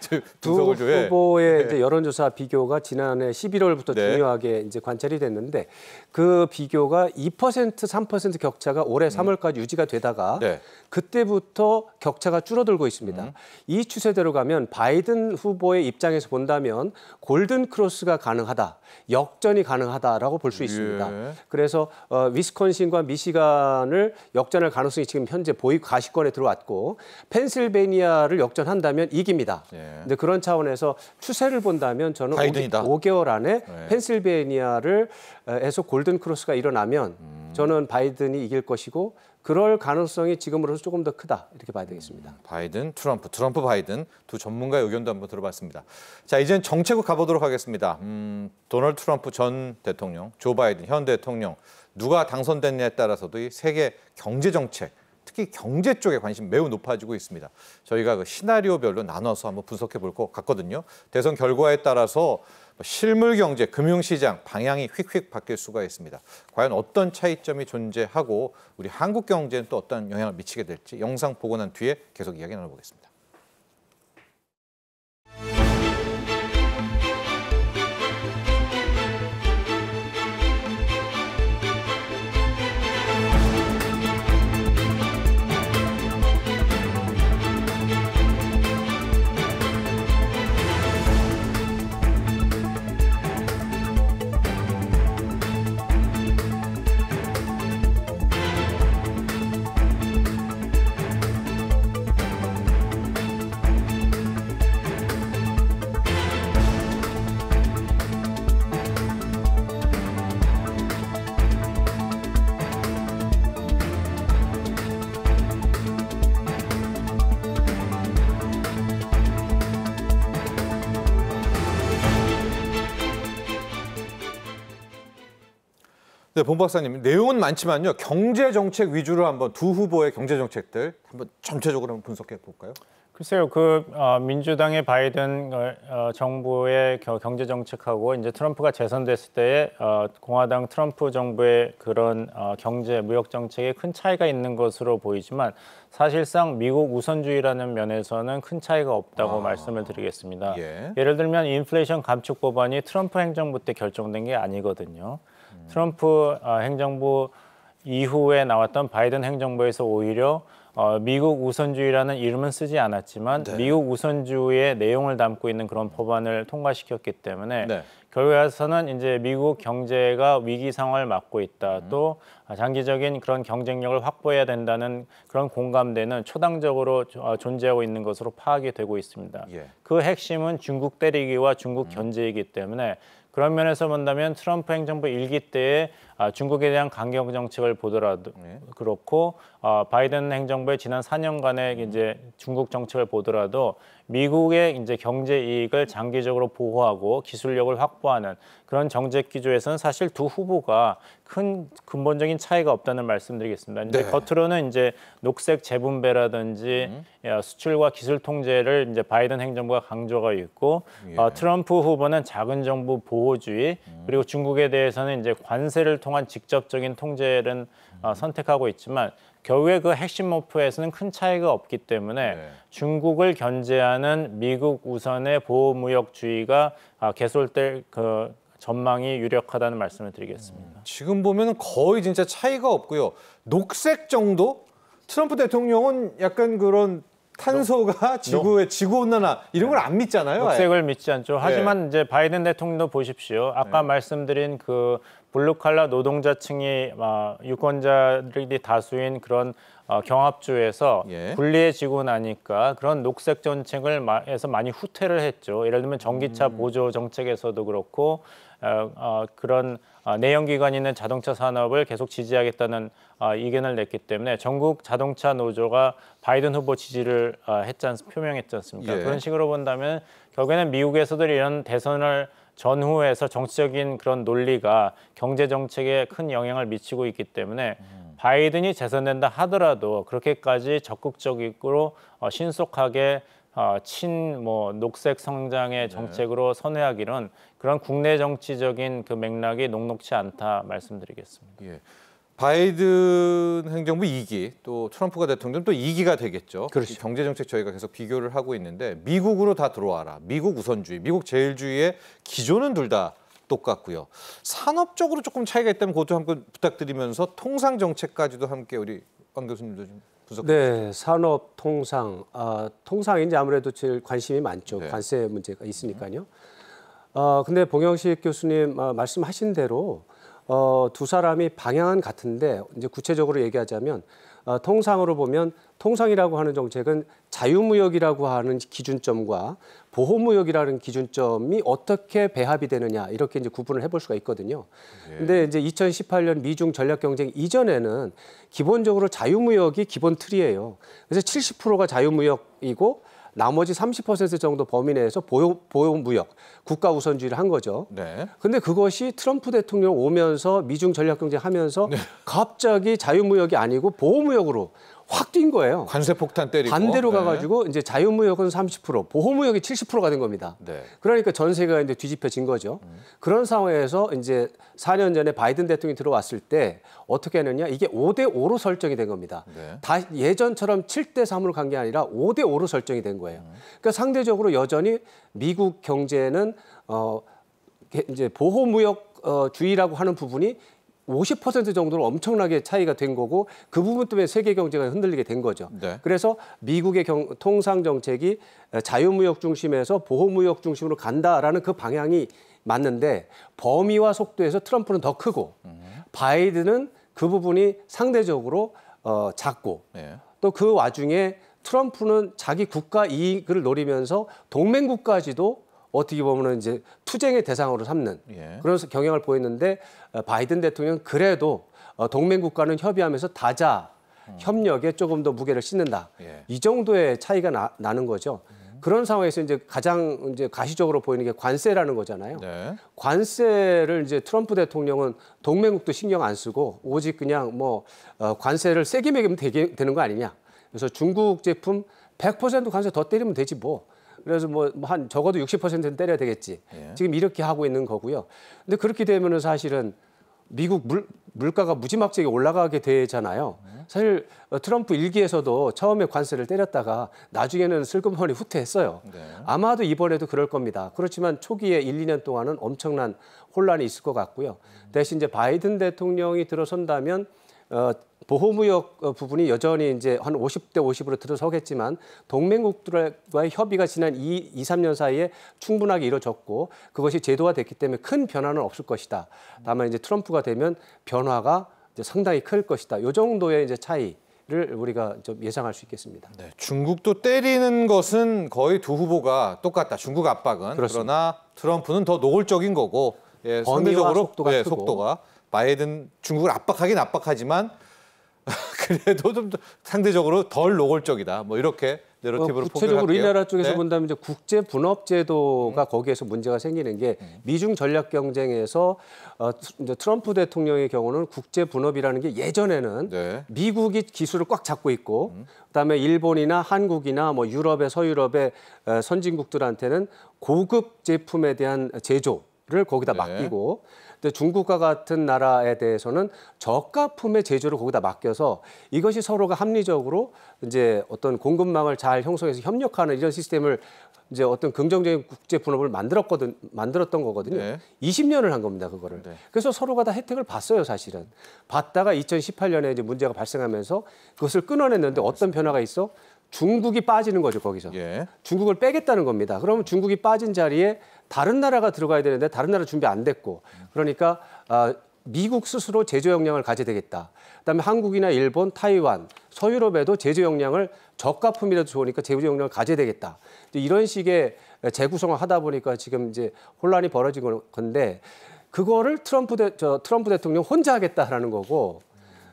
두 예. 후보의 예. 이제 여론조사 비교가 지난해 11월부터 네. 중요하게 이제 관찰이 됐는데 그 비교가 2% 3% 격차가 올해 3월까지 음. 유지가 되다가 네. 그때부터 격차가 줄어들고 있습니다. 음. 이 추세대로 가면 바이든 후보의 입장에서 본다면 골든 크로스가 가능하다, 역전이 가능하다라고 볼 수 있습니다. 예. 그래서 어, 위스콘신과 미시간을 역전할 가능성이 지금 현재 보입 가시권에 들어왔고 펜실베니아를 역전한다면 이깁니다. 그런데 예. 그런 차원에서 추세를 본다면 저는 바이든이다. 5, 개월 안에 예. 펜실베니아를 에서 골든 크로스가 일어나면 음. 저는 바이든이 이길 것이고 그럴 가능성이 지금으로서 조금 더 크다 이렇게 봐야 되겠습니다. 음, 바이든, 트럼프, 트럼프, 바이든 두 전문가의 견도 한번 들어봤습니다. 자, 이젠 정체국 가보도록 하겠습니다. 음, 도널드 트럼프 전 대통령, 조 바이든 현 대통령 누가 당선됐냐에 따라서도 이 세계 경제 정책 특히 경제 쪽에 관심 이 매우 높아지고 있습니다. 저희가 그 시나리오별로 나눠서 한번 분석해 볼 것 같거든요. 대선 결과에 따라서 뭐 실물 경제, 금융시장 방향이 휙휙 바뀔 수가 있습니다. 과연 어떤 차이점이 존재하고 우리 한국 경제는 또 어떤 영향을 미치게 될지 영상 보고 난 뒤에 계속 이야기 나눠보겠습니다. 네, 본 박사님 내용은 많지만요 경제 정책 위주로 한번 두 후보의 경제 정책들 한번 전체적으로 한번 분석해 볼까요? 글쎄요, 그 어, 민주당의 바이든 어, 어 정부의 경제 정책하고 이제 트럼프가 재선됐을 때 어, 공화당 트럼프 정부의 그런 어, 경제 무역 정책에 큰 차이가 있는 것으로 보이지만 사실상 미국 우선주의라는 면에서는 큰 차이가 없다고 아, 말씀을 드리겠습니다. 예. 예를 들면 인플레이션 감축 법안이 트럼프 행정부 때 결정된 게 아니거든요. 트럼프 어, 행정부 이후에 나왔던 바이든 행정부에서 오히려 어, 미국 우선주의라는 이름은 쓰지 않았지만 네. 미국 우선주의의 내용을 담고 있는 그런 법안을 통과시켰기 때문에 네. 결과에서는 이제 미국 경제가 위기 상황을 맞고 있다. 음. 또 장기적인 그런 경쟁력을 확보해야 된다는 그런 공감대는 초당적으로 어, 존재하고 있는 것으로 파악이 되고 있습니다. 예. 그 핵심은 중국 때리기와 중국 음. 견제이기 때문에 그런 면에서 본다면 트럼프 행정부 일기 때의 아, 중국에 대한 강경 정책을 보더라도 네. 그렇고 어, 바이든 행정부의 지난 4년간의 음. 이제 중국 정책을 보더라도 미국의 이제 경제 이익을 장기적으로 보호하고 기술력을 확보하는 그런 정책 기조에서는 사실 두 후보가 큰 근본적인 차이가 없다는 말씀드리겠습니다. 이제 네. 겉으로는 이제 녹색 재분배라든지 음. 예, 수출과 기술 통제를 이제 바이든 행정부가 강조가 있고 예. 어, 트럼프 후보는 작은 정부 보호주의 음. 그리고 중국에 대해서는 이제 관세를 통해 통한 직접적인 통제는 어, 선택하고 있지만 결국에 그 핵심 목표에서는 큰 차이가 없기 때문에 네. 중국을 견제하는 미국 우선의 보호무역주의가 아, 개솔될 그 전망이 유력하다는 말씀을 드리겠습니다. 음, 지금 보면 거의 진짜 차이가 없고요. 녹색 정도? 트럼프 대통령은 약간 그런 탄소가 지구의 지구 온난화 이런 걸안 네. 믿잖아요. 녹색을 아예. 믿지 않죠. 네. 하지만 네. 이제 바이든 대통령도 보십시오. 아까 네. 말씀드린 그 블루칼라 노동자층이 어, 유권자들이 다수인 그런 어, 경합주에서 예. 분리해지고 나니까 그런 녹색 정책을 해서 많이 후퇴를 했죠. 예를 들면 전기차 음. 보조 정책에서도 그렇고 어, 어, 그런 아, 내연기관이는 자동차 산업을 계속 지지하겠다는 의견을 아, 냈기 때문에 전국 자동차 노조가 바이든 후보 지지를 아, 했지 않, 표명했지 않습니까? 예. 그런 식으로 본다면 결국에는 미국에서도 이런 대선을 전후에서 정치적인 그런 논리가 경제 정책에 큰 영향을 미치고 있기 때문에 음. 바이든이 재선된다 하더라도 그렇게까지 적극적이고 어, 신속하게 어, 아, 친 뭐 녹색 성장의 네. 정책으로 선회하기는 그런 국내 정치적인 그 맥락이 녹록치 않다 말씀드리겠습니다. 예. 바이든 행정부 2기 또 트럼프가 대통령 또 2기가 되겠죠. 그렇죠. 경제 정책 저희가 계속 비교를 하고 있는데 미국으로 다 들어와라. 미국 우선주의, 미국 제일주의의 기조는 둘 다 똑같고요. 산업적으로 조금 차이가 있다면 그것도 한번 부탁드리면서 통상 정책까지도 함께 우리 황 교수님도 좀 분석해 주죠 네, 산업 통상 아, 통상이 제 아무래도 제일 관심이 많죠. 네. 관세 문제가 있으니까요. 어, 근데 봉영식 교수님 아, 말씀하신 대로 어, 두 사람이 방향은 같은데 이제 구체적으로 얘기하자면 어, 통상으로 보면 통상이라고 하는 정책은 자유무역이라고 하는 기준점과 보호무역이라는 기준점이 어떻게 배합이 되느냐 이렇게 이제 구분을 해볼 수가 있거든요. 그런데 예. 이제 2018년 미중 전략 경쟁 이전에는 기본적으로 자유무역이 기본 틀이에요. 그래서 70%가 자유무역이고 나머지 30% 정도 범위 내에서 보호, 보호 무역, 국가 우선주의를 한 거죠. 네. 근데 그것이 트럼프 대통령 오면서 미중 전략 경쟁 하면서 네. 갑자기 자유무역이 아니고 보호무역으로 확뛴 거예요. 관세 폭탄 때리고 반대로 네. 가가지고 이제 자유무역은 30% 보호무역이 70%가 된 겁니다. 네. 그러니까 전세가 계 이제 뒤집혀진 거죠. 음. 그런 상황에서 이제 4년 전에 바이든 대통령이 들어왔을 때 어떻게 했느냐 이게 5대 5로 설정이 된 겁니다. 네. 다 예전처럼 7대 3으로 간 게 아니라 5대 5로 설정이 된 거예요. 음. 그러니까 상대적으로 여전히 미국 경제는 어 이제 보호무역 어, 주의라고 하는 부분이 50% 정도로 엄청나게 차이가 된 거고 그 부분 때문에 세계 경제가 흔들리게 된 거죠. 네. 그래서 미국의 경, 통상 정책이 자유무역 중심에서 보호무역 중심으로 간다라는 그 방향이 맞는데 범위와 속도에서 트럼프는 더 크고 음. 바이든은 그 부분이 상대적으로 어, 작고 네. 또그 와중에 트럼프는 자기 국가 이익을 노리면서 동맹국까지도 어떻게 보면 이제 투쟁의 대상으로 삼는 예. 그런 경향을 보였는데 어, 바이든 대통령은 그래도 어, 동맹국과는 협의하면서 다자 협력에 조금 더 무게를 싣는다. 예. 이 정도의 차이가 나, 나는 거죠. 그런 상황에서 이제 가장 이제 가시적으로 보이는 게 관세라는 거잖아요. 네. 관세를 이제 트럼프 대통령은 동맹국도 신경 안 쓰고 오직 그냥 뭐 어, 관세를 세게 매기면 되게, 되는 거 아니냐. 그래서 중국 제품 100% 관세 더 때리면 되지 뭐. 그래서 뭐한 뭐 적어도 60%는 때려야 되겠지. 예. 지금 이렇게 하고 있는 거고요. 근데 그렇게 되면은 사실은 미국 물, 물가가 무지막지하게 올라가게 되잖아요. 사실 어, 트럼프 일기에서도 처음에 관세를 때렸다가 나중에는 슬그머니 후퇴했어요. 네. 아마도 이번에도 그럴 겁니다. 그렇지만 초기에 1, 2년 동안은 엄청난 혼란이 있을 것 같고요. 대신 이제 바이든 대통령이 들어선다면 어, 보호무역 어, 부분이 여전히 이제 한 50대 50으로 들어서겠지만 동맹국들과의 협의가 지난 2, 2 3년 사이에 충분하게 이루어졌고 그것이 제도화됐기 때문에 큰 변화는 없을 것이다. 다만 이제 트럼프가 되면 변화가 이제 상당히 클 것이다. 요 정도의 이제 차이. 를 우리가 좀 예상할 수 있겠습니다. 네, 중국도 때리는 것은 거의 두 후보가 똑같다. 중국 압박은 그렇습니다. 그러나 트럼프는 더 노골적인 거고 예, 상대적으로 속도가, 예, 속도가 바이든 중국을 압박하긴 압박하지만 *laughs* 그래도 좀 상대적으로 덜 노골적이다. 뭐 이렇게 내러티브로 뭐 어, 구체적으로 포 우리나라 쪽에서 네. 본다면 이제 국제 분업 제도가 음. 거기에서 문제가 생기는 게 음. 미중 전략 경쟁에서 어, 이제 트럼프 대통령의 경우는 국제 분업이라는 게 예전에는 네. 미국이 기술을 꽉 잡고 있고 음. 그다음에 일본이나 한국이나 뭐 유럽의 서유럽의 어, 선진국들한테는 고급 제품에 대한 제조를 거기다 네. 맡기고 근데 중국과 같은 나라에 대해서는 저가품의 제조를 거기다 맡겨서 이것이 서로가 합리적으로 이제 어떤 공급망을 잘 형성해서 협력하는 이런 시스템을 이제 어떤 긍정적인 국제 분업을 만들었거든 만들었던 거거든요. 네. 20년을 한 겁니다 그거를. 네. 그래서 서로가 다 혜택을 봤어요 사실은. 봤다가 2018년에 이제 문제가 발생하면서 그것을 끊어냈는데 어떤 변화가 있어? 중국이 빠지는 거죠 거기서 예. 중국을 빼겠다는 겁니다 그러면 중국이 빠진 자리에 다른 나라가 들어가야 되는데 다른 나라 준비 안 됐고 그러니까 아, 미국 스스로 제조 역량을 가져야 되겠다 그다음에 한국이나 일본 타이완 서유럽에도 제조 역량을 저가품이라도 좋으니까 제조 역량을 가져야 되겠다 이런 식의 재구성을 하다 보니까 지금 이제 혼란이 벌어진 건데 그거를 트럼프 대, 저 트럼프 대통령 혼자 하겠다라는 거고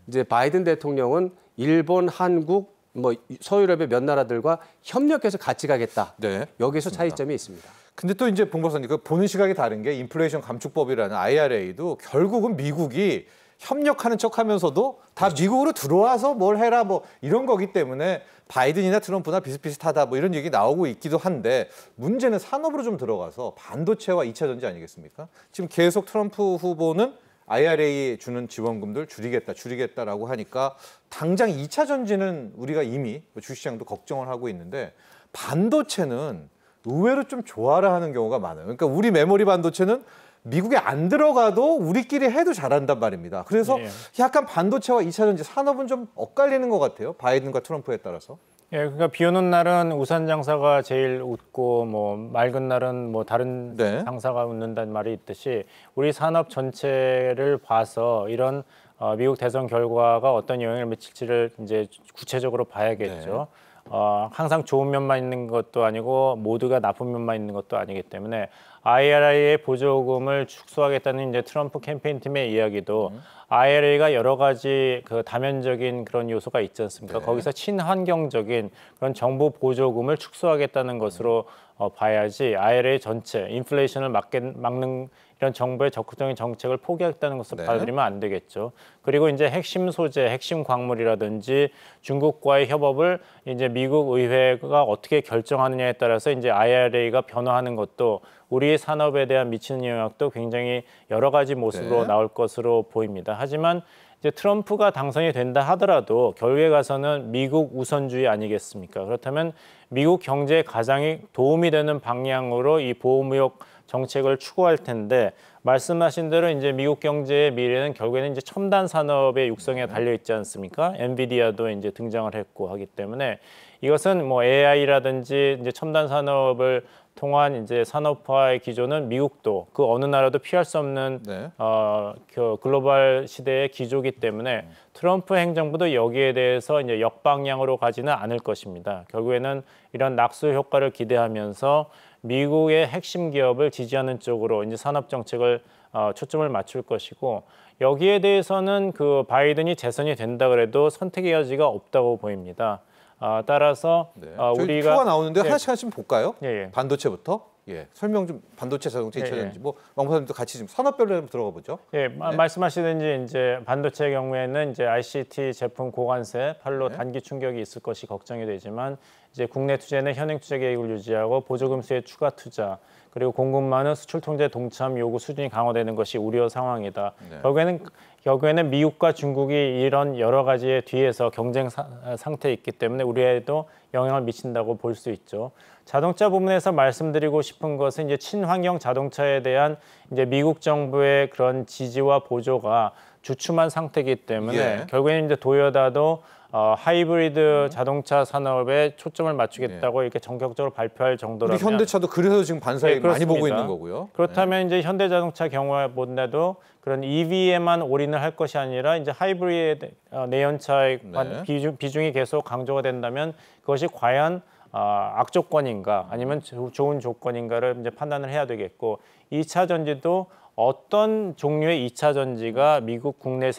이제 바이든 대통령은 일본 한국 뭐 서유럽의 몇 나라들과 협력해서 같이 가겠다. 네, 여기서 맞습니다. 차이점이 있습니다. 근데 또 이제 봉 박사님 그 보는 시각이 다른 게 인플레이션 감축법이라는 IRA도 결국은 미국이 협력하는 척하면서도 다 그렇죠. 미국으로 들어와서 뭘 해라 뭐 이런 거기 때문에 바이든이나 트럼프나 비슷비슷하다 뭐 이런 얘기 나오고 있기도 한데 문제는 산업으로 좀 들어가서 반도체와 이차 전지 아니겠습니까? 지금 계속 트럼프 후보는 IRA 주는 지원금들 줄이겠다, 줄이겠다라고 하니까 당장 2차 전지는 우리가 이미 뭐 주시장도 걱정을 하고 있는데 반도체는 의외로 좀 좋아라 하는 경우가 많아요. 그러니까 우리 메모리 반도체는 미국에 안 들어가도 우리끼리 해도 잘한단 말입니다. 그래서 네. 약간 반도체와 2차 전지 산업은 좀 엇갈리는 것 같아요. 바이든과 트럼프에 따라서. 예, 그러니까 비 오는 날은 우산 장사가 제일 웃고 뭐 맑은 날은 뭐 다른 네. 장사가 웃는다는 말이 있듯이 우리 산업 전체를 봐서 이런 어, 미국 대선 결과가 어떤 영향을 미칠지를 이제 구체적으로 봐야겠죠. 네. 어, 항상 좋은 면만 있는 것도 아니고 모두가 나쁜 면만 있는 것도 아니기 때문에 IRA의 보조금을 축소하겠다는 이제 트럼프 캠페인 팀의 이야기도 음. IRA가 여러 가지 그 다면적인 그런 요소가 있지 않습니까? 네. 거기서 친환경적인 그런 정부 보조금을 축소하겠다는 것으로 어, 봐야지 IRA 전체 인플레이션을 막게, 막는 이런 정부의 적극적인 정책을 포기했다는 것을 네. 받아들이면 안 되겠죠. 그리고 이제 핵심 소재, 핵심 광물이라든지 중국과의 협업을 이제 미국 의회가 어떻게 결정하느냐에 따라서 이제 IRA가 변화하는 것도 우리 산업에 대한 미치는 영향도 굉장히 여러 가지 모습으로 네. 나올 것으로 보입니다. 하지만 이제 트럼프가 당선이 된다 하더라도 결국에 가서는 미국 우선주의 아니겠습니까? 그렇다면 미국 경제에 가장 도움이 되는 방향으로 이 보호무역 정책을 추구할 텐데 말씀하신 대로 이제 미국 경제의 미래는 결국에는 이제 첨단 산업의 육성에 달려 있지 않습니까? 엔비디아도 이제 등장을 했고 하기 때문에 이것은 뭐 AI라든지 이제 첨단 산업을 통한 이제 산업화의 기조는 미국도 그 어느 나라도 피할 수 없는 네. 어, 그 글로벌 시대의 기조기 때문에 트럼프 행정부도 여기에 대해서 이제 역방향으로 가지는 않을 것입니다. 결국에는 이런 낙수 효과를 기대하면서 미국의 핵심 기업을 지지하는 쪽으로 이제 산업 정책을 어, 초점을 맞출 것이고 여기에 대해서는 그 바이든이 재선이 된다 그래도 선택의 여지가 없다고 보입니다. 아, 따라서 네. 어, 우리가 표가 나오는데 예. 하나씩 하나씩 볼까요? 예, 예. 반도체부터 예, 설명 좀 반도체 자동차 이차전지 예, 예. 뭐 왕부사님도 같이 좀 산업별로 한 들어가 보죠. 예, 네. 말씀하시든지 이제 반도체 경우에는 이제 ICT 제품 고관세 팔로 네. 단기 충격이 있을 것이 걱정이 되지만 이제 국내 투자는 현행 투자 계획을 유지하고 보조금 수의 추가 투자 그리고 공급만은 수출 통제 동참 요구 수준이 강화되는 것이 우려 상황이다. 네. 결국에는 결국에는 미국과 중국이 이런 여러 가지의 뒤에서 경쟁 사, 상태에 있기 때문에 우리에도 영향을 미친다고 볼 수 있죠. 자동차 부분에서 말씀드리고 싶은 것은 이제 친환경 자동차에 대한 이제 미국 정부의 그런 지지와 보조가 주춤한 상태이기 때문에 예. 결국에는 이제 도요다도 어, 하이브리드 음. 자동차 산업에 초점을 맞추겠다고 네. 이렇게 전격적으로 발표할 정도라면 현대차도 그래서 지금 반사에 네, 많이 보고 있는 거고요. 그렇다면 네. 이제 현대자동차 경우에 본데도 그런 EV에만 올인을 할 것이 아니라 이제 하이브리드 어, 내연차의 네. 비중, 비중이 계속 강조가 된다면 그것이 과연 어, 악조건인가 아니면 좋은 조건인가를 이제 판단을 해야 되겠고 이차 전지도 어떤 종류의 2차 전지가 미국 국내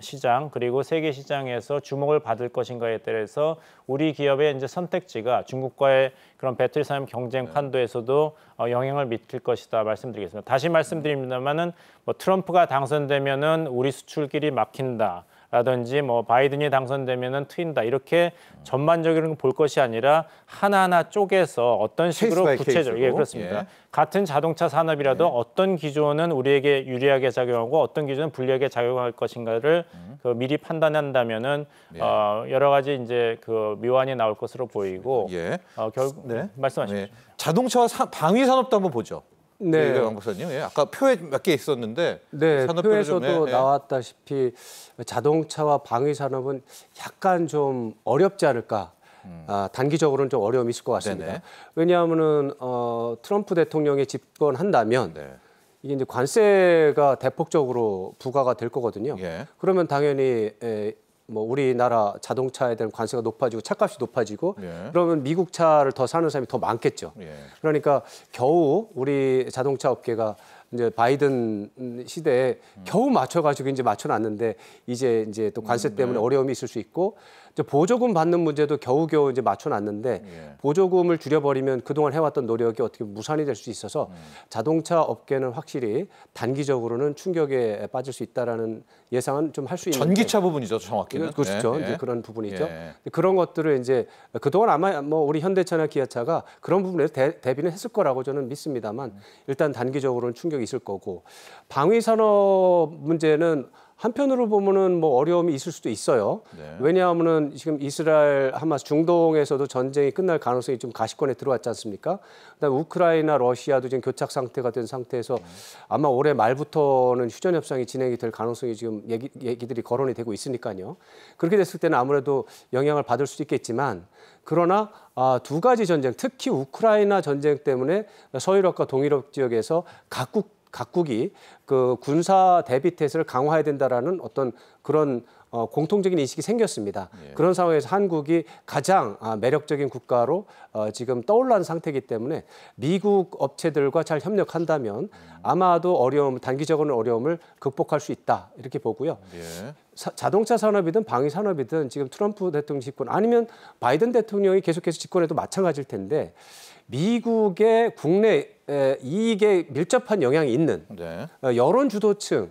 시장 그리고 세계 시장에서 주목을 받을 것인가에 따라서 우리 기업의 이제 선택지가 중국과의 그런 배틀 산업 경쟁 네. 판도에서도 어, 영향을 미칠 것이다 말씀드리겠습니다. 다시 말씀드립니다만은 뭐 트럼프가 당선되면은 우리 수출길이 막힌다. 라든지 뭐 바이든이 당선되면은 트인다 이렇게 전반적인 볼 것이 아니라 하나하나 쪼개서 어떤 식으로 구체적 이예 그렇습니다. 예. 같은 자동차 산업이라도 예. 어떤 기조는 우리에게 유리하게 작용하고 어떤 기조는 불리하게 작용할 것인가를 음. 그 미리 판단한다면은 예. 어, 여러 가지 이제 그묘안이 나올 것으로 보이고 예. 어, 결국 네. 말씀하십시오. 네. 자동차 사, 방위 산업도 한번 보죠. 네. 강 박사님. 예, 아까 표에 몇 개 있었는데 네, 표에서도 예, 예, 나왔다시피 자동차와 방위 산업은 약간 좀 어렵지 않을까. 음. 아, 단기적으로는 좀 어려움이 있을 것 같습니다. 네네. 왜냐하면은 어, 트럼프 대통령이 집권한다면 네. 이게 이제 관세가 대폭적으로 부과가 될 거거든요. 예. 그러면 당연히 에, 뭐 우리나라 자동차에 대한 관세가 높아지고 차값이 높아지고 예. 그러면 미국 차를 더 사는 사람이 더 많겠죠. 예. 그러니까 겨우 우리 자동차 업계가 이제 바이든 시대에 음. 겨우 맞춰 가지고 이제 맞춰 놨는데 이제 이제 또 관세 음, 때문에 네. 어려움이 있을 수 있고 보조금 받는 문제도 겨우겨우 이제 맞춰놨는데 예. 보조금을 줄여버리면 그동안 해왔던 노력이 어떻게 무산이 될 수 있어서 음. 자동차 업계는 확실히 단기적으로는 충격에 빠질 수 있다라는 예상은 좀 할 수 있는 전기차 부분이죠 정확히는 예, 그렇죠 예. 이제 그런 부분이죠 예. 그런 것들을 이제 그동안 아마 뭐 우리 현대차나 기아차가 그런 부분에 대, 대비는 했을 거라고 저는 믿습니다만 음. 일단 단기적으로는 충격이 있을 거고 방위 산업 문제는 한편으로 보면은 뭐 어려움이 있을 수도 있어요. 네. 왜냐하면은 지금 이스라엘 하마스 중동에서도 전쟁이 끝날 가능성이 좀 가시권에 들어왔지 않습니까? 그다음 우크라이나 러시아도 지금 교착 상태가 된 상태에서 네. 아마 올해 말부터는 휴전 협상이 진행이 될 가능성이 지금 얘기, 얘기들이 거론이 되고 있으니까요. 그렇게 됐을 때는 아무래도 영향을 받을 수도 있겠지만 그러나 아, 두 가지 전쟁, 특히 우크라이나 전쟁 때문에 서유럽과 동유럽 지역에서 각국 각국이 그 군사 대비 태세를 강화해야 된다라는 어떤 그런 어, 공통적인 인식이 생겼습니다. 예. 그런 상황에서 한국이 가장 아, 매력적인 국가로 어, 지금 떠올란 상태이기 때문에 미국 업체들과 잘 협력한다면 음. 아마도 어려움, 단기적인 어려움을 극복할 수 있다 이렇게 보고요. 예. 사, 자동차 산업이든 방위 산업이든 지금 트럼프 대통령 집권 아니면 바이든 대통령이 계속해서 집권해도 마찬가지일 텐데 미국의 국내 이익에 밀접한 영향이 있는 네. 어, 여론 주도층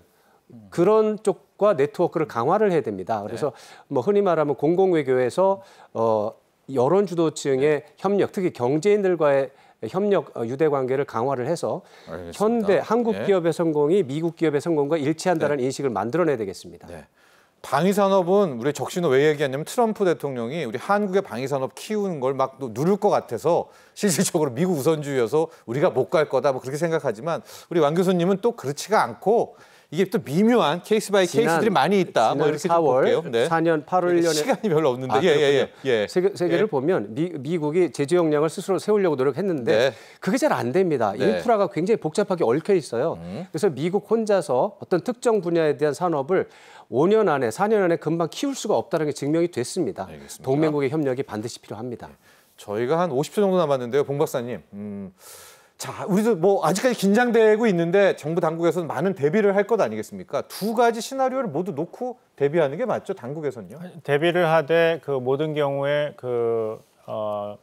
그런 쪽과 네트워크를 강화를 해야 됩니다. 네. 그래서 뭐 흔히 말하면 공공외교에서 어, 여론 주도층의 네. 협력, 특히 경제인들과의 협력 어, 유대 관계를 강화를 해서 알겠습니다. 현대 한국 네. 기업의 성공이 미국 기업의 성공과 일치한다는 네. 인식을 만들어내야 되겠습니다. 네. 방위 산업은 우리 적신호 왜 얘기하냐면 트럼프 대통령이 우리 한국의 방위 산업 키우는 걸 막 누를 것 같아서 실질적으로 미국 우선주의여서 우리가 못 갈 거다 뭐 그렇게 생각하지만 우리 왕 교수님은 또 그렇지가 않고 이게 또 미묘한 케이스 바이 케이스들이 많이 있다. 뭐 이렇게 4월, 네. 4년 8월년에 시간이 별로 없는데 아, 예, 예, 예. 세계, 예. 세계를 예. 보면 미, 국이 제재 역량을 스스로 세우려고 노력했는데 네. 그게 잘 안 됩니다. 네. 인프라가 굉장히 복잡하게 얽혀 있어요. 음. 그래서 미국 혼자서 어떤 특정 분야에 대한 산업을 5년 안에 4년 안에 금방 키울 수가 없다는 게 증명이 됐습니다. 알겠습니다. 동맹국의 협력이 반드시 필요합니다. 네. 저희가 한 50초 정도 남았는데요, 봉 박사님. 음. 자, 우리도 뭐 아직까지 긴장되고 있는데 정부 당국에서는 많은 대비를 할 것 아니겠습니까? 두 가지 시나리오를 모두 놓고 대비하는 게 맞죠, 당국에서는요? 대비를 하되 그 모든 경우에 그 어,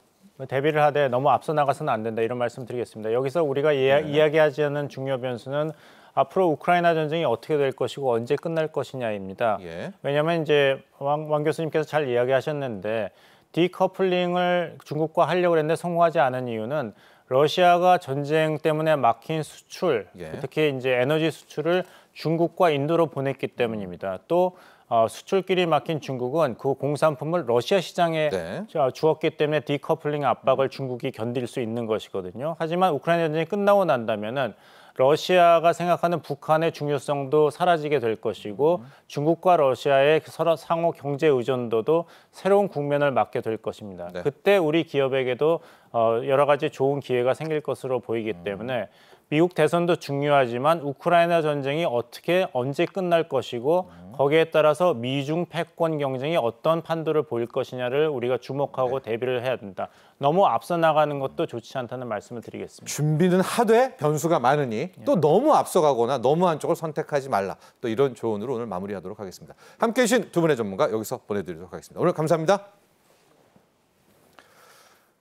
대비를 하되 너무 앞서 나가서는 안 된다 이런 말씀드리겠습니다. 여기서 우리가 예, 네. 이야기하지 않은 중요 변수는 앞으로 우크라이나 전쟁이 어떻게 될 것이고 언제 끝날 것이냐입니다. 예. 왜냐하면 이제 왕, 왕 교수님께서 잘 이야기하셨는데 디커플링을 중국과 하려고 했는데 성공하지 않은 이유는 러시아가 전쟁 때문에 막힌 수출, 예. 특히 이제 에너지 수출을 중국과 인도로 보냈기 때문입니다. 또 어, 수출길이 막힌 중국은 그 공산품을 러시아 시장에 네. 어, 주었기 때문에 디커플링 압박을 중국이 견딜 수 있는 것이거든요. 하지만 우크라이나 전쟁이 끝나고 난다면은 러시아가 생각하는 북한의 중요성도 사라지게 될 것이고 중국과 러시아의 그 서로 상호 경제 의존도도 새로운 국면을 맞게 될 것입니다. 네. 그때 우리 기업에게도 어, 여러 가지 좋은 기회가 생길 것으로 보이기 음. 때문에 미국 대선도 중요하지만 우크라이나 전쟁이 어떻게 언제 끝날 것이고 거기에 따라서 미중 패권 경쟁이 어떤 판도를 보일 것이냐를 우리가 주목하고 네. 대비를 해야 된다. 너무 앞서 나가는 것도 좋지 않다는 말씀을 드리겠습니다. 준비는 하되 변수가 많으니 예. 또 너무 앞서가거나 너무 한쪽을 선택하지 말라. 또 이런 조언으로 오늘 마무리하도록 하겠습니다. 함께해 주신 두 분의 전문가 여기서 보내드리도록 하겠습니다. 오늘 감사합니다.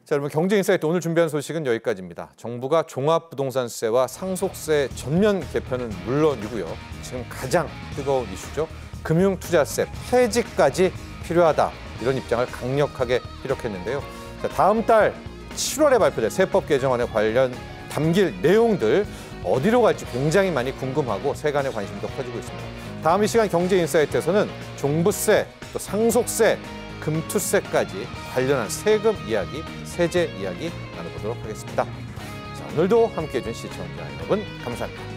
자, 여러분 경제인사이트 오늘 준비한 소식은 여기까지입니다. 정부가 종합부동산세와 상속세 전면 개편은 물론이고요. 지금 가장 뜨거운 이슈죠. 금융투자세 폐지까지 필요하다. 이런 입장을 강력하게 피력했는데요. 자, 다음 달 7월에 발표될 세법 개정안에 관련 담길 내용들 어디로 갈지 굉장히 많이 궁금하고 세간의 관심도 커지고 있습니다. 다음 이 시간 경제인사이트에서는 종부세, 또 상속세 금투세까지 관련한 세금 이야기, 세제 이야기 나눠보도록 하겠습니다. 자, 오늘도 함께해 주신 시청자 여러분 감사합니다.